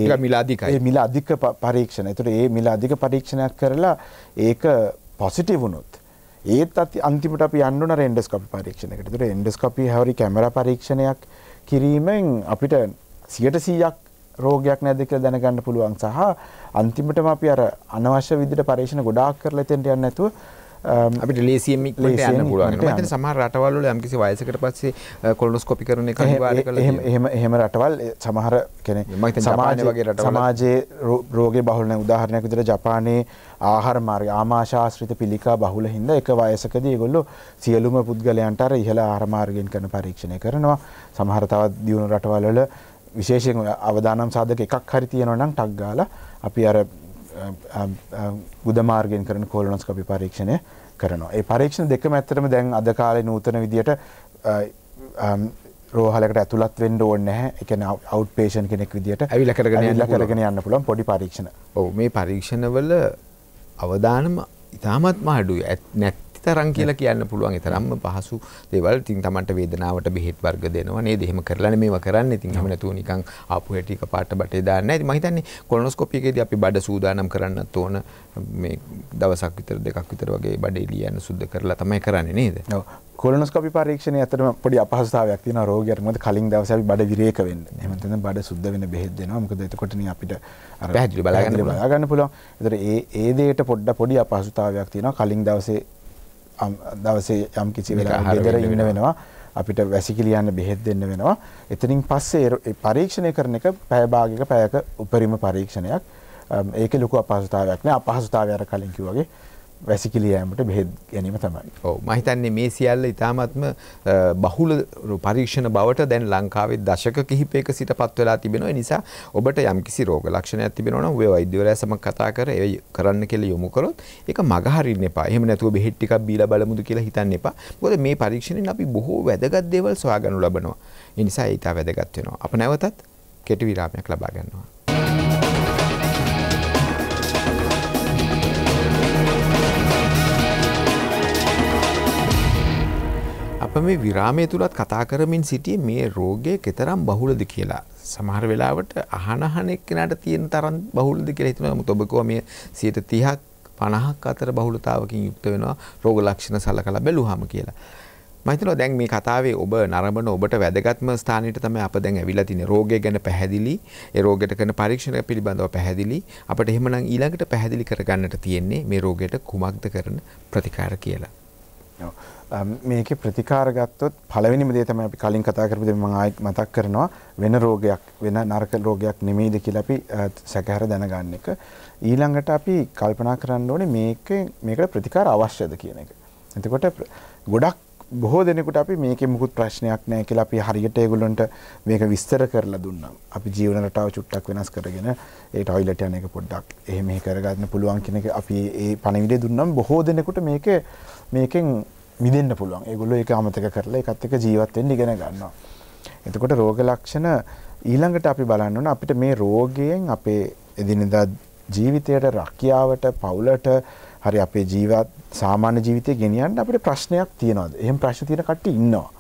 ඒ මිලාධිකයි මිල අධික පරීක්ෂණ තුට ඒ මිල අධික පරීක්ෂණයක් කරලා ඒක පොසිටි වුණොත් ඒත් අති අන්තිමට අපි අන්නුන රෙන්ඩස්කොපි පරීක්ෂණකට තුර එන්ඩස්කොපි හරි කැමර පරීක්ෂණයක් කිරීමෙන් අපිට සියට සීයක් රෝගයක් නැද්ද කියලා දැනගන්න පුළුවන් සහ අන්තිමටම අපි අර අනවශ්‍ය විදිහට පරීක්ෂණ ගොඩාක් කරලා එතෙන්ට යන්නේ නැතුව අපිට ලේසියෙන් ඉක්මනට යන්න පුළුවන්. මම සමහර රටවල් වල යම්කිසි වයසකට පස්සේ කොලොනොස්කෝපි කරන එක අනිවාර්ය කළා. එහෙම එහෙම එහෙම රටවල් සමහර කියන්නේ සමාජයේ වගේ රටවල් සමාජයේ රෝගේ බහුල නැ උදාහරණයක් විදිහට ජපානයේ ආහාර මාර්ග ආමාශාශ්‍රිත පිළිකා බහුල හින්දා එක වයසකදී ඒගොල්ලෝ සියලුම පුද්ගලයන්ට අර ඉහළ ආහාර මාර්ගයෙන් කරන පරීක්ෂණය කරනවා. සමහර තවත් දියුණු රටවල් වල විශේෂයෙන් අවදානම් සාධක එකක් හරි තියෙනවා නම් ටක් ගාලා අපි අර ගුද මාර්ගයෙන් කරන කොලොනොස්කෝපි පරීක්ෂණය කරනවා. ඒ පරීක්ෂණ දෙකම ඇත්තටම දැන් අද කාලේ නූතන විදියට රෝහලකට ඇතුළත් වෙන්න ඕනේ නැහැ. ඒ කියන්නේ අවුට් පේෂන් කෙනෙක් විදියට ඇවිල්ලා කරගෙන යන්න කරගෙන යන්න පුළුවන් පොඩි පරීක්ෂණ. ඔව් මේ පරීක්ෂණවල අවදානම ඉතාමත්ම අඩුයි. නැත් තරම් කියලා කියන්න පුළුවන් තරම්ම පහසු දේවල් තින් තමන්ට වේදනාවට බෙහෙත් වර්ග දෙනවා නේද එහෙම කරලානේ මේවා කරන්නේ ඉතින් එහෙම නැතුව නිකන් ආපු හැටි කපාට බටේ දාන්න නැහැ ඉතින් මම හිතන්නේ කොලොනොස්කෝපි එකේදී අපි බඩ සූදානම් කරන්නත් ඕන මේ දවසක් විතර දෙකක් විතර වගේ බඩේ ලියන්න සුද්ධ කරලා තමයි කරන්නේ නේද ඔව් කොලනස්කොපි පරීක්ෂණ ඇතරම පොඩි අපහසතාවයක් තියෙන රෝගයට මොකද කලින් දවසේ අපි බඩ විරේක වෙන්න. එහෙම නැත්නම් බඩ සුද්ධ වෙන බෙහෙත් දෙනවා. මොකද එතකොටනේ අපිට අර පැහැදිලි බලා ගන්න පුළුවන්. ඒතර ඒ ඒ දෙයට පොඩ්ඩ පොඩි අපහසුතාවයක් තියෙනවා. කලින් දවසේ දවසේ යම් කිසි වෙලාවක ගෙදර ඉන්න වෙනවා අපිට වැසිකිලියන්න බෙහෙත් දෙන්න වෙනවා එතනින් පස්සේ පරීක්ෂණය කරන එක පැය භාගයක පැයක උපරිම පරීක්ෂණයක් ඒක ලොකු අපහසුතාවයක් නෑ අපහසුතාවය අර කලින් කිව්වාගේ වැසිකිලියෑමට බෙහෙත් ගැනීම තමයි. ඔව මහිතන්නේ මේ සියල්ල ඉතාමත්ම බහුල පරීක්ෂණ බවට දැන් ලංකාවේ දශක කිහිපයක සිට පත් වෙලා තිබෙනවා. ඒ නිසා ඔබට යම්කිසි රෝග ලක්ෂණයක් තිබෙනවා නම් ඔය වෛද්‍යවරයා සමග කතා කර ඒ කරන්න කියලා යොමු කරොත් ඒක මග හරින්න එපා. එහෙම නැතුව බෙහෙත් ටිකක් බීලා බලමුද කියලා හිතන්න එපා. මොකද මේ පරීක්ෂණයෙන් අපි බොහෝ වැදගත් දේවල් සොයාගනු ලබනවා. ඒ නිසා ඒක වැදගත් වෙනවා. අප නැවතත් කෙටි විරාමයක් ලබා ගන්නවා. අප මේ විරාමය තුළත් කතා කරමින් සිටිය මේ රෝගය කෙතරම් බහුලද කියලා. සමහර වෙලාවට අහනහනෙක් කෙනට තියෙන තරම් බහුලද කියලා හිතනවා නමුත් ඔබකෝ මේ 130ක් 50ක් අතර බහුලතාවකින් යුක්ත වෙනවා රෝග ලක්ෂණ සලකලා බැලුවාම කියලා. මම හිතනවා දැන් මේ කතාවේ ඔබ නරඹන ඔබට වැදගත්ම ස්ථානෙට තමයි අප දැන් ඇවිල්ලා තින්නේ රෝගය ගැන පැහැදිලි, ඒ රෝගයට කරන පරීක්ෂණ පිළිබඳව පැහැදිලි. අපිට එහෙමනම් ඊළඟට පැහැදිලි කරගන්නට තියෙන්නේ මේ රෝගයට කුමක්ද කරන ප්‍රතිකාර කියලා. ඔව්. මේකේ ප්‍රතිකාර ගත්තොත් පළවෙනිම දේ තමයි අපි කලින් කතා කරපු දේ මම ආයෙත් මතක් කරනවා වෙන රෝගයක් වෙන නරක රෝගයක් නෙමෙයිද කියලා අපි සැකහැර දැනගන්න එක ඊළඟට අපි කල්පනා කරන්න ඕනේ මේකේ මේකට ප්‍රතිකාර අවශ්‍යද කියන එක. එතකොට ගොඩක් බොහෝ දෙනෙකුට අපි මේකේ මුකුත් ප්‍රශ්නයක් නැහැ කියලා අපි හරියට ඒගොල්ලන්ට මේක විස්තර කරලා දුන්නම්. අපි ජීවන රටාව චුට්ටක් වෙනස් කරගෙන ඒ টয়ලට් යන එක පොඩ්ඩක් එහෙම කරගන්න පුළුවන් කියන එක අපි ඒ පණිවිඩය දුන්නම් බොහෝ දෙනෙකුට මේක මේකෙන් මිදන්න පුළුවන් ඒගොල්ලෝ ඒක අමතක කරලා ඒකත් එක්ක ජීවත් වෙන්න ඉගෙන ගන්නවා. එතකොට රෝග ලක්ෂණ ඊළඟට අපි බලන්න ඕන අපිට මේ රෝගයෙන් අපේ එදිනෙදා ජීවිතයට රැකියාවට පවුලට හරි අපේ ජීවත් සාමාන්‍ය ජීවිතය ගෙනියන්න අපිට ප්‍රශ්නයක් තියනවාද? එහෙම ප්‍රශ්න තියෙන කට්ටිය ඉන්නවා.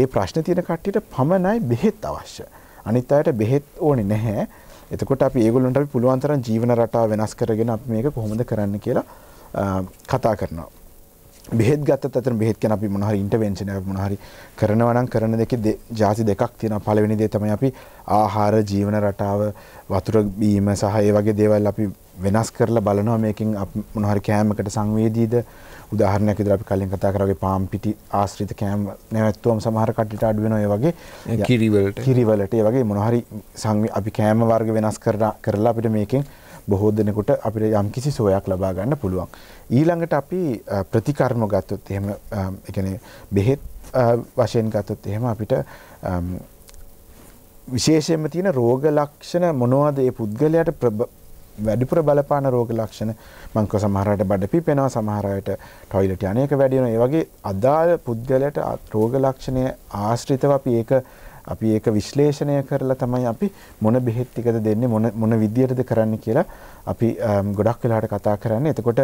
ඒ ප්‍රශ්න තියෙන කට්ටියට පමණයි බෙහෙත් අවශ්‍ය. අනිත් අයට බෙහෙත් ඕනේ නැහැ. එතකොට අපි ඒගොල්ලන්ට අපි පුළුවන් තරම් ජීවන රටාව වෙනස් කරගෙන අපි මේක කොහොමද කරන්න කියලා කතා කරනවා. බෙහෙත් ගත්තත් අතන බෙහෙත් කියන අපි මොන හරි ඉන්ටර්වෙන්ෂන් එකක් මොන හරි කරනවා නම් කරන දෙකේ જાති දෙකක් තියෙනවා පළවෙනි දේ තමයි අපි ආහාර ජීවන රටාව වතුර බීම සහ ඒ වගේ දේවල් අපි වෙනස් කරලා බලනවා මේකෙන් මොන හරි කෑමකට සංවේදීද උදාහරණයක් විදිහට අපි කලින් කතා කරා වගේ පාම් පිටි ආශ්‍රිත කෑම නැවැත්තුවම සමහර කට්ටියට අඩු වෙනවා ඒ වගේ කිරි වලට කිරි වලට ඒ වගේ මොන හරි අපි කෑම වර්ග වෙනස් කරලා අපිට මේකෙන් බොහෝ දෙනෙකුට අපිට යම්කිසි සෝයක් ලබා ගන්න පුළුවන්. ඊළඟට අපි ප්‍රතිකර්ම ගත්තොත් එහෙම ඒ කියන්නේ බෙහෙත් වශයෙන් ගත්තොත් එහෙම අපිට විශේෂයෙන්ම තියෙන රෝග ලක්ෂණ මොනවද ඒ පුද්ගලයාට වැඩිපුර බලපාන රෝග ලක්ෂණ මං කිව්ව සමහර අයට බඩ පිපෙනවා සමහර අයට ටොයිලට් යන එක වැඩි වෙනවා ඒ වගේ අදාළ පුද්ගලයාට රෝග ලක්ෂණය ආශ්‍රිතව අපි ඒක අපි ඒක විශ්ලේෂණය කරලා තමයි අපි මොන බෙහෙත් ටිකද දෙන්නේ මොන මොන විදියටද කරන්න කියලා අපි ගොඩක් වෙලාවට කතා කරන්නේ. එතකොට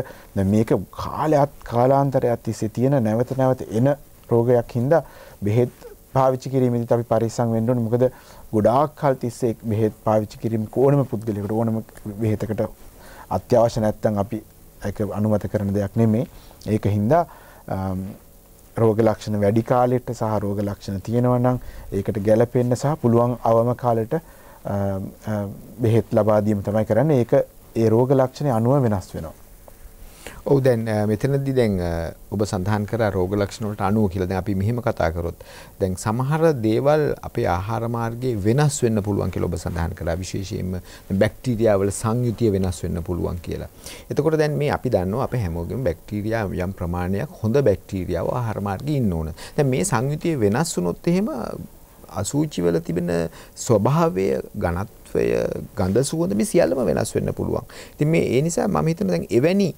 මේක කාලයක් කාලාන්තරයක් තිස්සේ තියෙන නැවත නැවත එන රෝගයක් හින්දා බෙහෙත් පාවිච්චි කිරීමේදී අපි පරිස්සම් වෙන්න ඕනේ. මොකද ගොඩාක් කල් තිස්සේ බෙහෙත් පාවිච්චි කිරීම ඕනම පුද්ගලයෙකුට ඕනම බෙහෙතකට අත්‍යවශ්‍ය නැත්නම් අපි ඒක අනුමත කරන දෙයක් නෙමෙයි. ඒක හින්දා රෝග ලක්ෂණ වැඩි කාලෙට සහ රෝග ලක්ෂණ තියෙනවා නම් ඒකට ගැළපෙන්න සහ පුළුවන් අවම කාලෙට බෙහෙත් ලබා දීම තමයි කරන්නේ. ඒක ඒ රෝග ලක්ෂණ අනුව වෙනස් වෙනවා. ඔව් දැන් මෙතනදී දැන් ඔබ සඳහන් කර රෝග ලක්ෂණ වලට අනුව කියලා දැන් අපි මෙහෙම කතා කරොත් දැන් සමහර දේවල් අපේ ආහාර මාර්ගයේ වෙනස් වෙන්න පුළුවන් කියලා ඔබ සඳහන් කළා විශේෂයෙන්ම බැක්ටීරියා වල සංයුතිය වෙනස් වෙන්න පුළුවන් කියලා. එතකොට දැන් මේ අපි දන්නවා අපේ හැමෝගෙම බැක්ටීරියා යම් ප්‍රමාණයක් හොඳ බැක්ටීරියාව ආහාර මාර්ගයේ ඉන්න ඕන. දැන් මේ සංයුතිය වෙනස් වුණොත් එහෙම අසූචි වල තිබෙන ස්වභාවය ඝනත්වය තත්වය ගඳ සුවඳ මේ සියල්ලම වෙනස් වෙන්න පුළුවන්. ඉතින් මේ ඒ නිසා මම හිතන දැන් එවැනි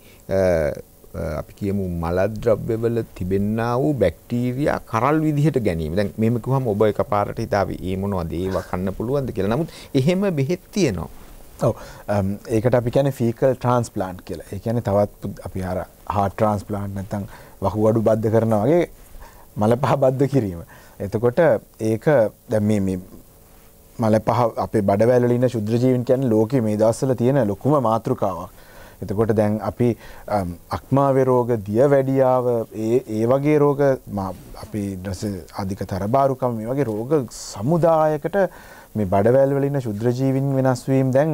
අපි කියමු මලද්‍රව්‍යවල තිබෙන්නා වූ බැක්ටීරියා කරල් විදිහට ගැනීම. දැන් මෙහෙම කිව්වම ඔබ එකපාරට හිතාවි ඒ මොනවද ඒව කන්න පුළුවන්ද කියලා. නමුත් එහෙම බෙහෙත් තියෙනවා. ඔව් ඒකට අපි කියන්නේ ෆීකල් ට්‍රාන්ස්ප්ලාන්ට් කියලා. ඒ කියන්නේ තවත් අපි අර හાર્ට් ට්‍රාන්ස්ප්ලාන්ට් නැත්නම් වහුවඩු බද්ධ කරනවා වගේ මල පහ බද්ධ කිරීම. එතකොට ඒක දැන් මේ මේ මල පහ අපේ බඩවැලලින්න ශුද්‍රජීවන් කියන් ලෝක මේ දස්සල තියෙන ලොකුම මාතෘකාවක්. එතකොට දැන් අපි අක්මාවරෝග දිය වැඩියාව ඒ වගේ රෝග අපි දස අධික තරබාරුකම් මේ වගේ රෝග සමුදායකට මේ බඩවැල්වලින්න ශුද්‍රජීවින් වෙනස්වීම් දැන්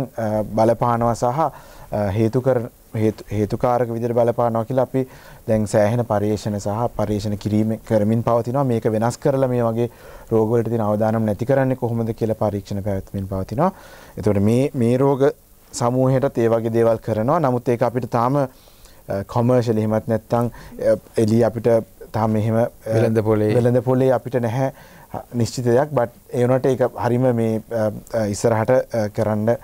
බලපානවා සහ හේතු කර හේතුකාරක විදිහට බලපානවා කියලා අපි දැන් සෑහෙන පරිේශන සහ පරිේශන කිරීම කරමින් පවතිනවා මේක වෙනස් කරලා මේ වගේ රෝගවලට තියෙන අවදානම් නැති කරන්නේ කොහොමද කියලා පරීක්ෂණ පැවැත්මින් පවතිනවා. එතකොට මේ මේ රෝග සමූහයටත් ඒ වගේ දේවල් කරනවා. නමුත් ඒක අපිට තාම කොමර්ෂල් එහෙමත් නැත්නම් එළිය අපිට තාම එහෙම වෙළඳ පොලේ වෙළඳ පොලේ අපිට නැහැ නිශ්චිත දෙයක්. බට් ඒ වුණාට ඒක හරීම මේ ඉස්සරහට කරන්න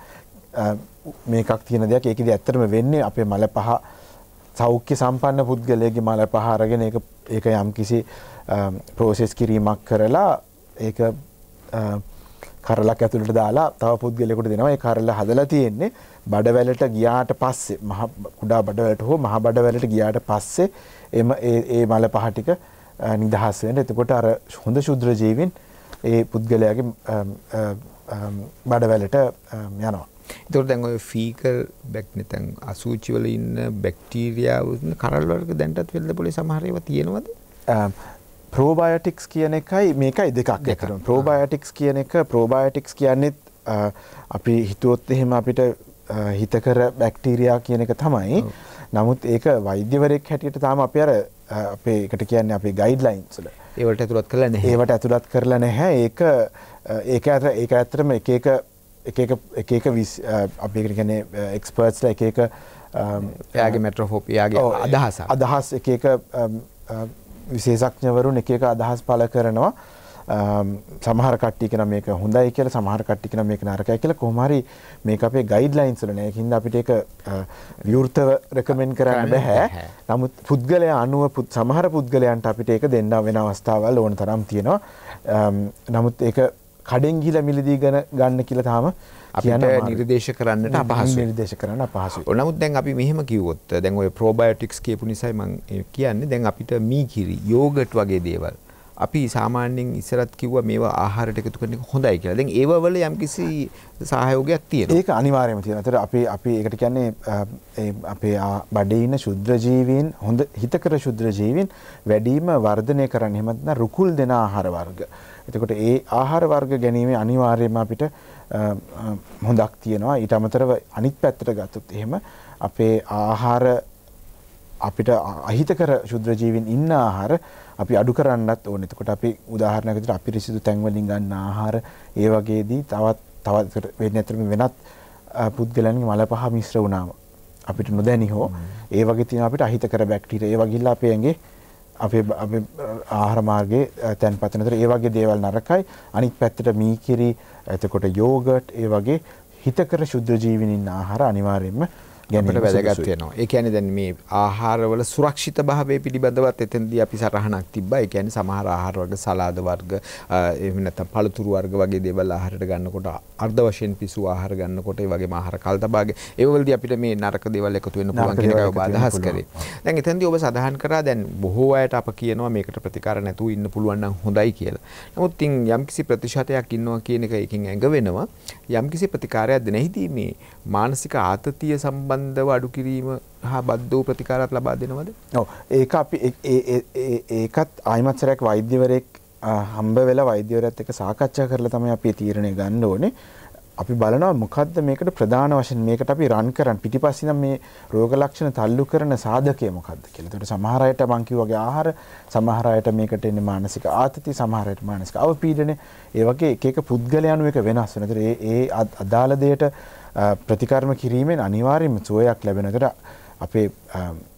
මේකක් තියෙන දෙයක් ඒකෙදි ඇත්තටම වෙන්නේ අපේ මල පහ සෞඛ්‍ය සම්පන්න පුද්ගලයාගේ මල පහ අරගෙන ඒක ඒක යම්කිසි ප්‍රොසෙස් කිරීමක් කරලා ඒක කරලක් ඇතුළට දාලා තව පුද්ගලයෙකුට දෙනවා. ඒ කරල හදලා තියෙන්නේ බඩවැලට ගියාට පස්සේ මහ කුඩා බඩවැලට හෝ මහ බඩවැලට ගියාට පස්සේ එම ඒ මල පහ ටික නිදහස් වෙන. එතකොට අර හොඳ ශුද්‍ර ජීවීන් ඒ පුද්ගලයාගේ බඩවැලට යනවා. එතකොට දැන් ඔය ෆීකල් බැක් නැත්නම් අසූචි වල ඉන්න බැක්ටීරියා වුණ කරල් වලක දැන්ටත් වෙළඳ පොලේ සමහර ඒවා තියෙනවද? ප්‍රෝබයොටික්ස් කියන එකයි මේකයි දෙකක් එකතු ප්‍රෝබයොටික්ස් කියන එක ප්‍රෝබයොටික්ස් කියන්නේත් අපි හිතුවොත් එහෙම අපිට හිතකර බැක්ටීරියා කියන එක තමයි. නමුත් ඒක වෛද්‍යවරයෙක් හැටියට තාම අපි අර අපේ එකට කියන්නේ අපේ ගයිඩ්ලයින්ස් වල ඒවට ඇතුළත් කරලා නැහැ. ඒවට ඇතුළත් කරලා නැහැ. ඒක ඒක ඇතර ඒක ඇත්තටම එක එක එක එක අපිට ගැන එක්ස්පර්ට්ස්ල එක එක එයාගේ මැට්‍රහෝපයාගේ අදහස අදහස් එක එක විශේෂක්ඥවරුන් එක එක අදහස් පල කරනවා සමහර කට්ටිකන මේක හොඳයි කියල සමහර කට්ටිකන මේක නරකය කියල කොහමරි මේ අපේ ගයිඩ්ලයින්සල නෑ හිද අපිට එක විවෘතව රකමෙන් කරන්න බැහැ නමුත් පුද්ගලය අනුව පුත් සමහර පුද්ගලයන්ට අපිට එක දෙන්න වෙන අවස්ථාවල් ඕන තරම් තියෙනවා නමුත් ඒ කඩෙන් ගිහිලා මිලදී ගන්න කියලා තාම අපිට නිර්දේශ කරන්නට අපහසු නිර්දේශ කරන්න අපහසුයි. නමුත් දැන් අපි මෙහෙම කිව්වොත් දැන් ඔය ප්‍රොබයොටික්ස් කියපු නිසායි මම කියන්නේ දැන් අපිට මී කිරි යෝගට් වගේ දේවල් අපි සාමාන්‍යයෙන් ඉස්සරත් කිව්වා මේවා ආහාරයට එකතු කරන එක හොඳයි කියලා. දැන් ඒව වල යම්කිසි සහයෝගයක් තියෙනවා. ඒක අනිවාර්යයෙන්ම තියෙනවා. ඒතර අපි අපි ඒකට කියන්නේ අපේ බඩේ ඉන්න ශුද්‍ර ජීවීන් හොඳ හිතකර ශුද්‍ර ජීවීන් වැඩිම වර්ධනය කරන්න එහෙම නැත්නම් රුකුල් දෙන ආහාර වර්ග. එතකොට ඒ ආහාර වර්ග ගැනීම අනිවාර්යයෙන්ම අපිට හොඳක් තියෙනවා. ඊට අමතරව අනිත් පැත්තට ගත්තොත් එහෙම අපේ ආහාර අපිට අහිතකර ශුද්‍ර ජීවීන් ඉන්න ආහාර අපි අඩු කරන්නත් ඕනේ. එතකොට අපි උදාහරණයක් විදිහට අපිරිසිදු තැන්වලින් ගන්න ආහාර ඒ වගේදී තවත් තවත් වෙන්නේ අතර වෙනත් පුද්ගලයන්ගේ මල පහ මිශ්‍ර වුණාම අපිට නොදැනි හෝ ඒ වගේ තියෙන අපිට අහිතකර බැක්ටීරියා ඒ වගේilla අපේ ඇඟේ අපේ අපේ ආහාර මාර්ගයේ තැන්පතන අතර ඒ වගේ දේවල් නරකයි. අනිත් පැත්තට මීකිරි එතකොට යෝගට් ඒ වගේ හිතකර ශුද්ධ ජීවිනින් ආහාර අනිවාර්යයෙන්ම ගැනට වැදගත් වෙනවා ඒ ඇන දැන් මේ ආහාරවල සුරක්ෂිත භාවය පිළිබඳවත් එතන්දී අපි සටහනක් තිබ්බා ඒ කියන්නේ සමහර ආහාර වර්ග සලාද වර්ග එහෙම නැත්නම් පළතුරු වර්ග වගේ දේවල් ආහාරයට ගන්නකොට අර්ධ වශයෙන් පිසු ආහාර ගන්නකොට ඒ වගේ ආහාර කල්තබාගේ ඒ වලදී අපිට මේ නරක දේවල් එකතු වෙන්න පුළුවන් කියන එක ඔබ අදහස් කරේ. දැන් එතෙන්දී ඔබ සඳහන් කරා දැන් බොහෝ අයට අප කියනවා මේකට ප්‍රතිකාර නැතුව ඉන්න පුළුවන් නම් හොඳයි කියලා. නමුත් ඉන් යම්කිසි ප්‍රතිශතයක් ඉන්නවා කියන එක එකකින් ඇඟ වෙනවා. යම්කිසි ප්‍රතිකාරයක් දෙනෙහිදී මේ මානසික ආතතිය සම්බන්ධ සම්බන්ධව අඩු කිරීම හා බද්ධ වූ ප්‍රතිකාරත් ලබා දෙනවද? ඔව් ඒක අපි ඒකත් ආයිමත් සරයක් වෛද්‍යවරයෙක් හම්බ වෙලා වෛද්‍යවරයත් එක්ක සාකච්ඡා කරලා තමයි අපි තීරණය ගන්න ඕනේ. අපි බලනවා මොකද්ද මේකට ප්‍රධාන වශයෙන් මේකට අපි රන් කරන් පිටිපස්සේ නම් මේ රෝග ලක්ෂණ තල්ලු කරන සාධකය මොකද්ද කියලා. ඒකට සමහර අයට මං කිව්වාගේ ආහාර, සමහර අයට මේකට එන්නේ මානසික ආතති, සමහර අයට මානසික අවපීඩන, ඒ වගේ එක එක පුද්ගලයන් එක වෙනස් වෙනවා. ඒ ඒ අදාළ දෙයට ප්‍රතිකර්ම කිරීමෙන් අනිවාර්යම සුවයක් ලැබෙනකට අපේ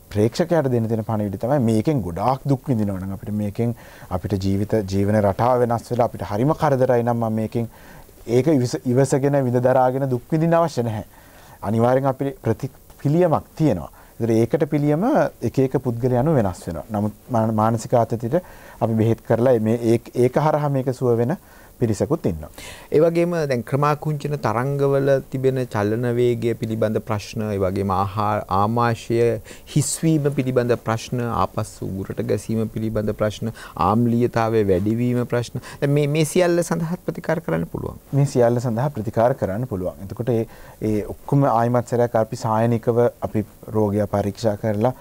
ප්‍රේක්ෂකයට දෙන දෙන පණවිඩි තමයි මේකෙන් ගොඩාක් දුක් විඳිනවනම් අපිට මේකෙන් අපිට ජීවිත ජීවන රටාව වෙනස් වෙලා අපිට හරිම කරදරයි නම් මම මේකෙන් ඒක ඉවසගෙන විඳ දරාගෙන දුක් විඳින්න අවශ්‍ය නැහැ. අනිවාර්යෙන් අපිට ප්‍රතිපිලියමක් තියෙනවා. ඒතර ඒකට පිළියම එක එක පුද්ගලයන්ව වෙනස් වෙනවා. නමුත් මානසික ආතතියට අපි බෙහෙත් කරලා මේ ඒක හරහා මේක සුව වෙන පිරිසකුත් ඉන්නවා. ඒ වගේම දැන් ක්‍රමාකුංචන තරංගවල තිබෙන චලන වේගය පිළිබඳ ප්‍රශ්න, ඒ වගේම ආහාර ආමාශය හිස්වීම පිළිබඳ ප්‍රශ්න, ආපස්සු උගුරට ගැසීම පිළිබඳ ප්‍රශ්න, ආම්ලීයතාවයේ වැඩිවීම ප්‍රශ්න. දැන් මේ මේ සියල්ල සඳහා ප්‍රතිකාර කරන්න පුළුවන්. මේ සියල්ල සඳහා ප්‍රතිකාර කරන්න පුළුවන්. එතකොට ඒ ඒ ඔක්කොම ආයමත් සැරයක් අපි සායනිකව අපි රෝගය පරීක්ෂා කරලා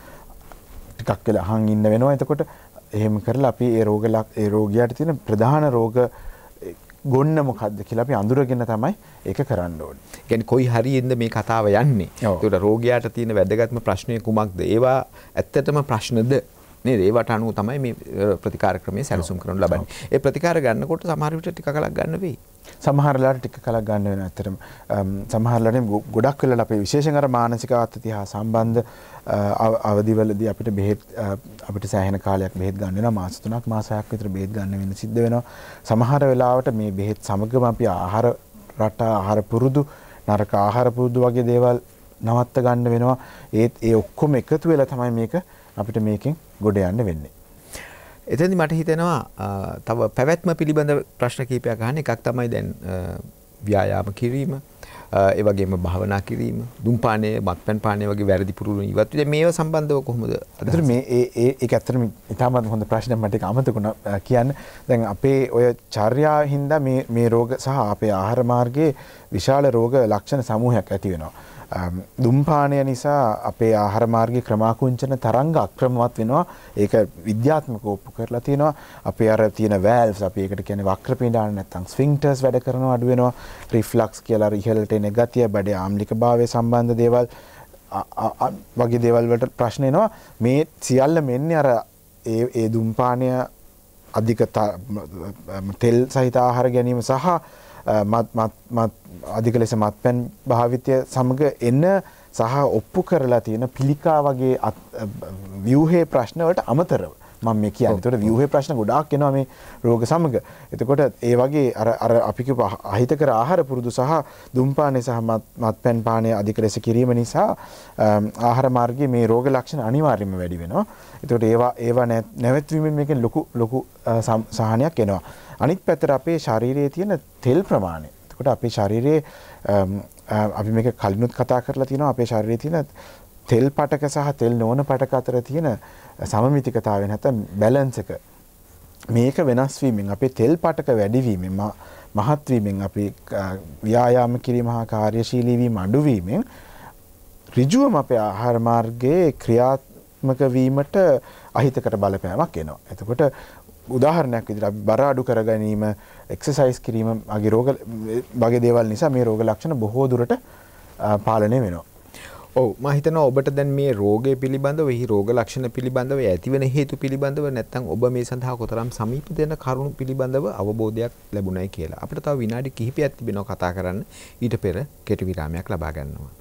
ටිකක් වෙලා අහන් ඉන්න වෙනවා. එතකොට එහෙම කරලා අපි ඒ රෝග ඒ රෝගියාට තියෙන ප්‍රධාන රෝග ගොන්න මොකක්ද කියලා අපි අඳුරගෙන තමයි ඒක කරන්න ඕනේ. කියන්නේ කොයි හරියෙන්ද මේ කතාව යන්නේ? ඒකට රෝගියාට තියෙන වැදගත්ම ප්‍රශ්නේ කුමක්ද? ඒවා ඇත්තටම ප්‍රශ්නද? නේද? ඒවට අනුව තමයි මේ ප්‍රතිකාර ක්‍රමයේ සැලසුම් කරනු ලබන්නේ. ඒ ප්‍රතිකාර ගන්නකොට සමහර විට ටික කලක් ගන්න වෙයි. සමහර වෙලාවට ටික කලක් ගන්න වෙනවා ඇත්තටම. සමහර වෙලාවට ගොඩක් වෙලාවට අපේ විශේෂයෙන් අර මානසික ආතතිය හා සම්බන්ධ අවදිවලදී අපිට බෙහෙත් අපිට සෑහෙන කාලයක් බෙහෙත් ගන්න වෙනවා මාස 3ක් මාස 6ක් විතර බෙහෙත් ගන්න වෙන සිද්ධ වෙනවා. සමහර වෙලාවට මේ බෙහෙත් සමගම අපි ආහාර රට ආහාර පුරුදු නරක ආහාර පුරුදු වගේ දේවල් නවත්ත ගන්න වෙනවා. ඒත් ඒ ඔක්කොම එකතු වෙලා තමයි මේක අපිට මේකෙන් ගොඩ යන්න වෙන්නේ. එතෙන්දි මට හිතෙනවා තව පැවැත්ම පිළිබඳ ප්‍රශ්න කීපයක් අහන්න එකක් තමයි දැන් ව්‍යායාම කිරීම ඒ වගේම භාවනා කිරීම දුම්පානය මත්පැන් පානය වගේ වැරදි පුරුදු ඉවත් වෙන මේව සම්බන්ධව කොහොමද අදට මේ ඒ ඒක ඇත්තටම ඉතාමත් හොඳ ප්‍රශ්නයක් මට ඒක අමතකුණා කියන්න දැන් අපේ ඔය චර්යා හින්දා මේ මේ රෝග සහ අපේ ආහාර මාර්ගයේ විශාල රෝග ලක්ෂණ සමූහයක් ඇති වෙනවා දුම්පානය නිසා අපේ ආහාර මාර්ගයේ ක්‍රමාකුංචන තරංග අක්‍රමවත් වෙනවා. ඒක විද්‍යාත්මකව ඔප්පු කරලා තියෙනවා. අපේ අර තියෙන වැල්ව්ස් අපි ඒකට කියන්නේ වක්‍රපිණාන නැත්නම් ස්ෆින්ක්ටර්ස් වැඩ කරනවා අඩු වෙනවා. රිෆ්ලක්ස් කියලා අර ඉහළට එන ගතිය, බඩේ ආම්ලිකභාවය සම්බන්ධ දේවල් වගේ දේවල් වලට ප්‍රශ්න එනවා. මේ සියල්ල මෙන්නේ අර ඒ ඒ දුම්පානය අධික තෙල් සහිත ආහාර ගැනීම සහ අධික ලෙස මත්පැන් භාවිතය සමඟ එන්න සහ ඔප්පු කරලා තියෙන පිළිකා වගේ ව්‍යූහේ ප්‍රශ්නවලට අමතරව මම මේ කියන්නේ. ඒතකොට ව්‍යුහේ ප්‍රශ්න ගොඩාක් එනවා මේ රෝග සමග. එතකොට ඒ වගේ අර අර අපි කිව්ව අහිතකර ආහාර පුරුදු සහ දුම්පානය සහ මත්පැන් පානය අධික ලෙස කිරීම නිසා ආහාර මාර්ගයේ මේ රෝග ලක්ෂණ අනිවාර්යයෙන්ම වැඩි වෙනවා. එතකොට ඒවා ඒවා නැවැත්වීමෙන් මේකෙන් ලොකු ලොකු සහනයක් එනවා. අනිත් පැත්තට අපේ ශරීරයේ තියෙන තෙල් ප්‍රමාණය. එතකොට අපේ ශරීරයේ අපි මේක කලිනුත් කතා කරලා තියෙනවා අපේ ශරීරයේ තියෙන තෙල් පටක සහ තෙල් නොවන පටක අතර තියෙන සමමිතිකතාවය නැත්නම් බැලන්ස් එක මේක වෙනස් වීමෙන් අපේ තෙල් පටක වැඩිවීමෙන් මහත් වීමෙන් අපි ව්‍යායාම කිරීම හා කාර්යශීලී වීම අඩු වීමෙන් ඍජුවම අපේ ආහාර මාර්ගයේ ක්‍රියාත්මක වීමට අහිතකර බලපෑමක් එනවා. එතකොට උදාහරණයක් විදිහට අපි බර අඩු කර ගැනීම, එක්සර්සයිස් කිරීම වගේ රෝග වගේ දේවල් නිසා මේ රෝග ලක්ෂණ බොහෝ දුරට පාලනය වෙනවා. ඔව් මම හිතනවා ඔබට දැන් මේ රෝගය පිළිබඳව එහි රෝග ලක්ෂණ පිළිබඳව ඇතිවන හේතු පිළිබඳව නැත්නම් ඔබ මේ සඳහා කොතරම් සමීප දෙන කරුණු පිළිබඳව අවබෝධයක් ලැබුණයි කියලා. අපිට තව විනාඩි කිහිපයක් තිබෙනවා කතා කරන්න. ඊට පෙර කෙටි විරාමයක් ලබා ගන්නවා.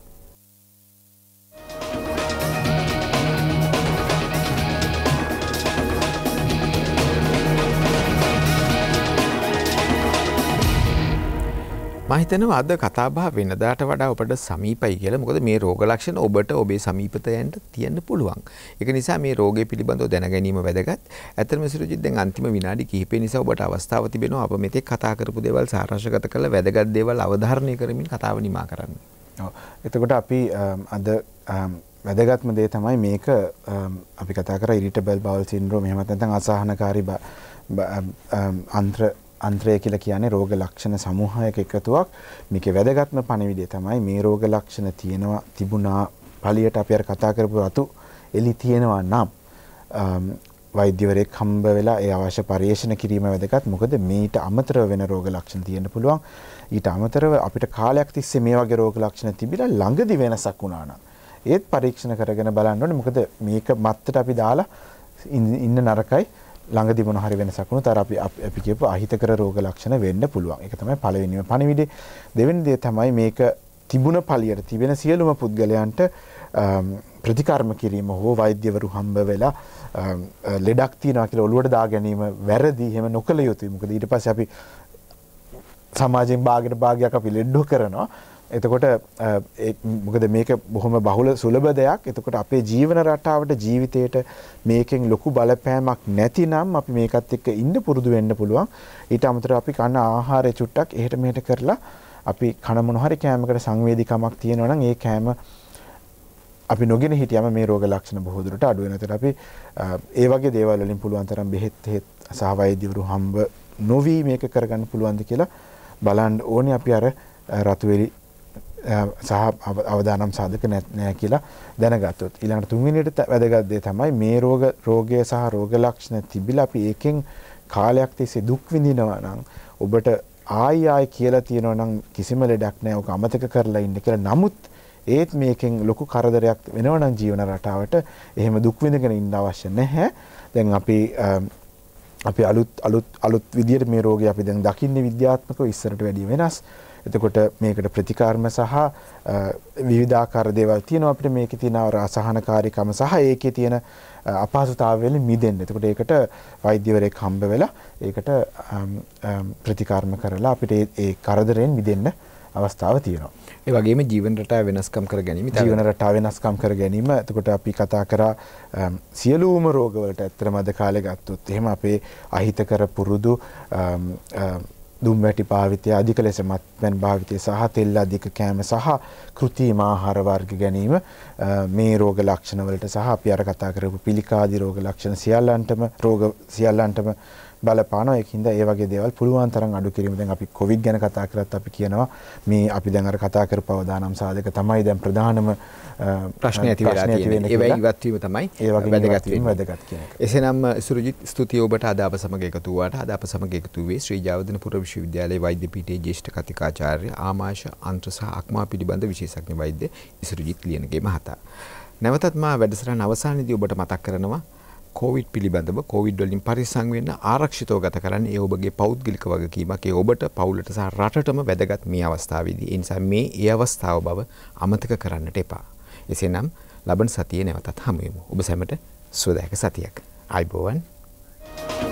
මහිතනව අද කතාබා වෙනදාට වඩා ඔබට සමීපයි කියලා මොකද මේ රෝග ලක්ෂණ ඔබට ඔබේ සමීපතයන්ට තියන්න පුළුවන්. ඒක නිසා මේ රෝගය පිළිබඳව දැන ගැනීම වැදගත්. ඇත්තටම සිරුජිත් දැන් අන්තිම විනාඩි කිහිපේ නිසා ඔබට අවස්ථාව තිබෙනවා අප මෙතෙක් කතා කරපු දේවල් සාරාංශගත කරලා වැදගත් දේවල් අවධාරණය කරමින් කතාව නිමා කරන්න. එතකොට අපි අද වැදගත්ම දේ තමයි මේක අපි කතා කර ඉරිටබල් බවල් සින්ඩ්‍රෝම එහෙමත් නැත්නම් අසහනකාරී අන්ත්‍ර අන්ත්‍රය කියලා කියන්නේ රෝග ලක්ෂණ සමූහයක එකතුවක්. මේකේ වැදගත්ම පණිවිඩය තමයි මේ රෝග ලක්ෂණ තියෙනවා තිබුණා පළියට අපි අර කතා කරපු රතු එලි තියෙනවා නම් වෛද්‍යවරයෙක් හම්බ වෙලා ඒ අවශ්‍ය පරිේෂණ කිරීම වැදගත්. මොකද මේට අමතරව වෙන රෝග ලක්ෂණ තියෙන්න පුළුවන්. ඊට අමතරව අපිට කාලයක් තිස්සේ මේ වගේ රෝග ලක්ෂණ තිබිලා ළඟදි වෙනසක් වුණා නම් ඒත් පරීක්ෂණ කරගෙන බලන්න ඕනේ. මොකද මේක මත්තට අපි දාලා ඉන්න නරකයි. ළඟදී මොන හරි වෙනසක් වුණොත් අර අපි අපි කියපු අහිතකර රෝග ලක්ෂණ වෙන්න පුළුවන්. ඒක තමයි පළවෙනිම පණිවිඩය. දෙවෙනි දේ තමයි මේක තිබුණ පළියට තිබෙන සියලුම පුද්ගලයන්ට ප්‍රතිකර්ම කිරීම හෝ වෛද්‍යවරු හම්බ වෙලා ලෙඩක් තියෙනවා කියලා ඔලුවට දා ගැනීම වැරදි. එහෙම නොකළ යුතුයි. මොකද ඊට පස්සේ අපි සමාජයෙන් බාගෙට භාගයක් අපි ලෙඩෝ කරනවා. එතකොට මොකද මේක බොහොම බහුල සුලබ දෙයක් එතකොට අපේ ජීවන රටාවට ජීවිතයට මේකෙන් ලොකු බලපෑමක් නැතිනම් අපි මේකත් එක්ක ඉන්න පුරුදු වෙන්න පුළුවන් ඊට අමතරව අපි කන ආහාරය චුට්ටක් එහෙට මෙහෙට කරලා අපි කන මොන හරි කෑමකට සංවේදීකමක් තියෙනවා නම් ඒ කෑම අපි නොගෙන හිටියම මේ රෝග ලක්ෂණ බොහෝ දුරට අඩු වෙනතර අපි ඒ වගේ දේවල් වලින් පුළුවන් තරම් බෙහෙත් හේත් සහ වෛද්‍යවරු හම්බ නොවි මේක කරගන්න පුළුවන්ද කියලා බලන්න ඕනේ අපි අර රතුවේලි සහ අවදානම් සාධක නෑ කියලා දැනගත්තොත් ඊළඟට තුන්වෙනියට වැදගත් දේ තමයි මේ රෝග රෝගය සහ රෝග ලක්ෂණ තිබිලා අපි ඒකෙන් කාලයක් තිස්සේ දුක් විඳිනවා නම් ඔබට ආයි ආයි කියලා තියෙනවා නම් කිසිම ලෙඩක් නෑ ඔක අමතක කරලා ඉන්න කියලා නමුත් ඒත් මේකෙන් ලොකු කරදරයක් වෙනවා නම් ජීවන රටාවට එහෙම දුක් විඳගෙන ඉන්න අවශ්‍ය නැහැ දැන් අපි අපි අලුත් අලුත් අලුත් විදියට මේ රෝගය අපි දැන් දකින්නේ විද්‍යාත්මකව ඉස්සරට වැඩිය වෙනස් එතකොට මේකට ප්‍රතිකාරම සහ විවිධාකාර දේවල් තියෙනවා අපිට මේකේ තියෙන රසහනකාරීකම සහ ඒකේ තියෙන අපහසුතාවවල මිදෙන්න. එතකොට ඒකට වෛද්‍යවරයෙක් හම්බ වෙලා ඒකට ප්‍රතිකාරම කරලා අපිට ඒ කරදරයෙන් මිදෙන්න අවස්ථාව තියෙනවා. ඒ වගේම ජීවන රටාව වෙනස්කම් කර ගැනීම ජීවන රටාව වෙනස්කම් කර ගැනීම එතකොට අපි කතා කරා සියලුම රෝගවලට ඇත්තටම අද කාලේ ගත්තොත් එහෙම අපේ අහිතකර පුරුදු දුම් වැටි භාවිතය අධික ලෙස මත්පැන් භාවිතය සහ තෙල් අධික කෑම සහ කෘතිම ආහාර වර්ග ගැනීම මේ රෝග ලක්ෂණවලට සහ අපි අර කතා කරපු පිළිකාදී රෝග ලක්ෂණ සියල්ලන්ටම රෝග සියල්ලන්ටම බලපානවා ඒකින්ද ඒ වගේ දේවල් පුළුවන් තරම් අඩු කිරීම දැන් අපි කොවිඩ් ගැන කතා කරත් අපි කියනවා මේ අපි දැන් අර කතා කරපු අවදානම් සාධක තමයි දැන් ප්‍රධානම ප්‍රශ්නේ ඇති වෙලා තියෙන්නේ ඒවයි ඉවත් වීම තමයි වැදගත් වීම වැදගත් කියන එක. එසේනම් සුරජිත් ස්තුතියි ඔබට අද අප සමග එකතු වුණාට අද අප සමග එකතු වූයේ ශ්‍රී ජයවර්ධනපුර විශ්වවිද්‍යාලයේ වෛද්‍ය පීඨයේ ජ්‍යෙෂ්ඨ කතිකාචාර්ය ආමාශ අන්ත්‍ර සහ අක්මා පිළිබඳ විශේෂඥ වෛද්‍ය ඉසුරජිත් ලියනගේ මහතා. නැවතත් මා වැඩසටහන අවසානයේදී ඔබට මතක් කරනවා කෝවිඩ් පිළිබඳව කෝවිඩ් වලින් පරිස්සම් වෙන්න ආරක්ෂිතව ගත කරන්න ඒ ඔබගේ පෞද්ගලික වගකීමක් ඒ ඔබට පවුලට සහ රටටම වැදගත් මේ අවස්ථාවේදී. ඒ නිසා මේ ඒ අවස්ථාව බව අමතක කරන්නට එපා. එසේනම් ලබන සතියේ නැවතත් හමු වෙමු. ඔබ සැමට සුවදායක සතියක්. ආයිබෝවන්. thank you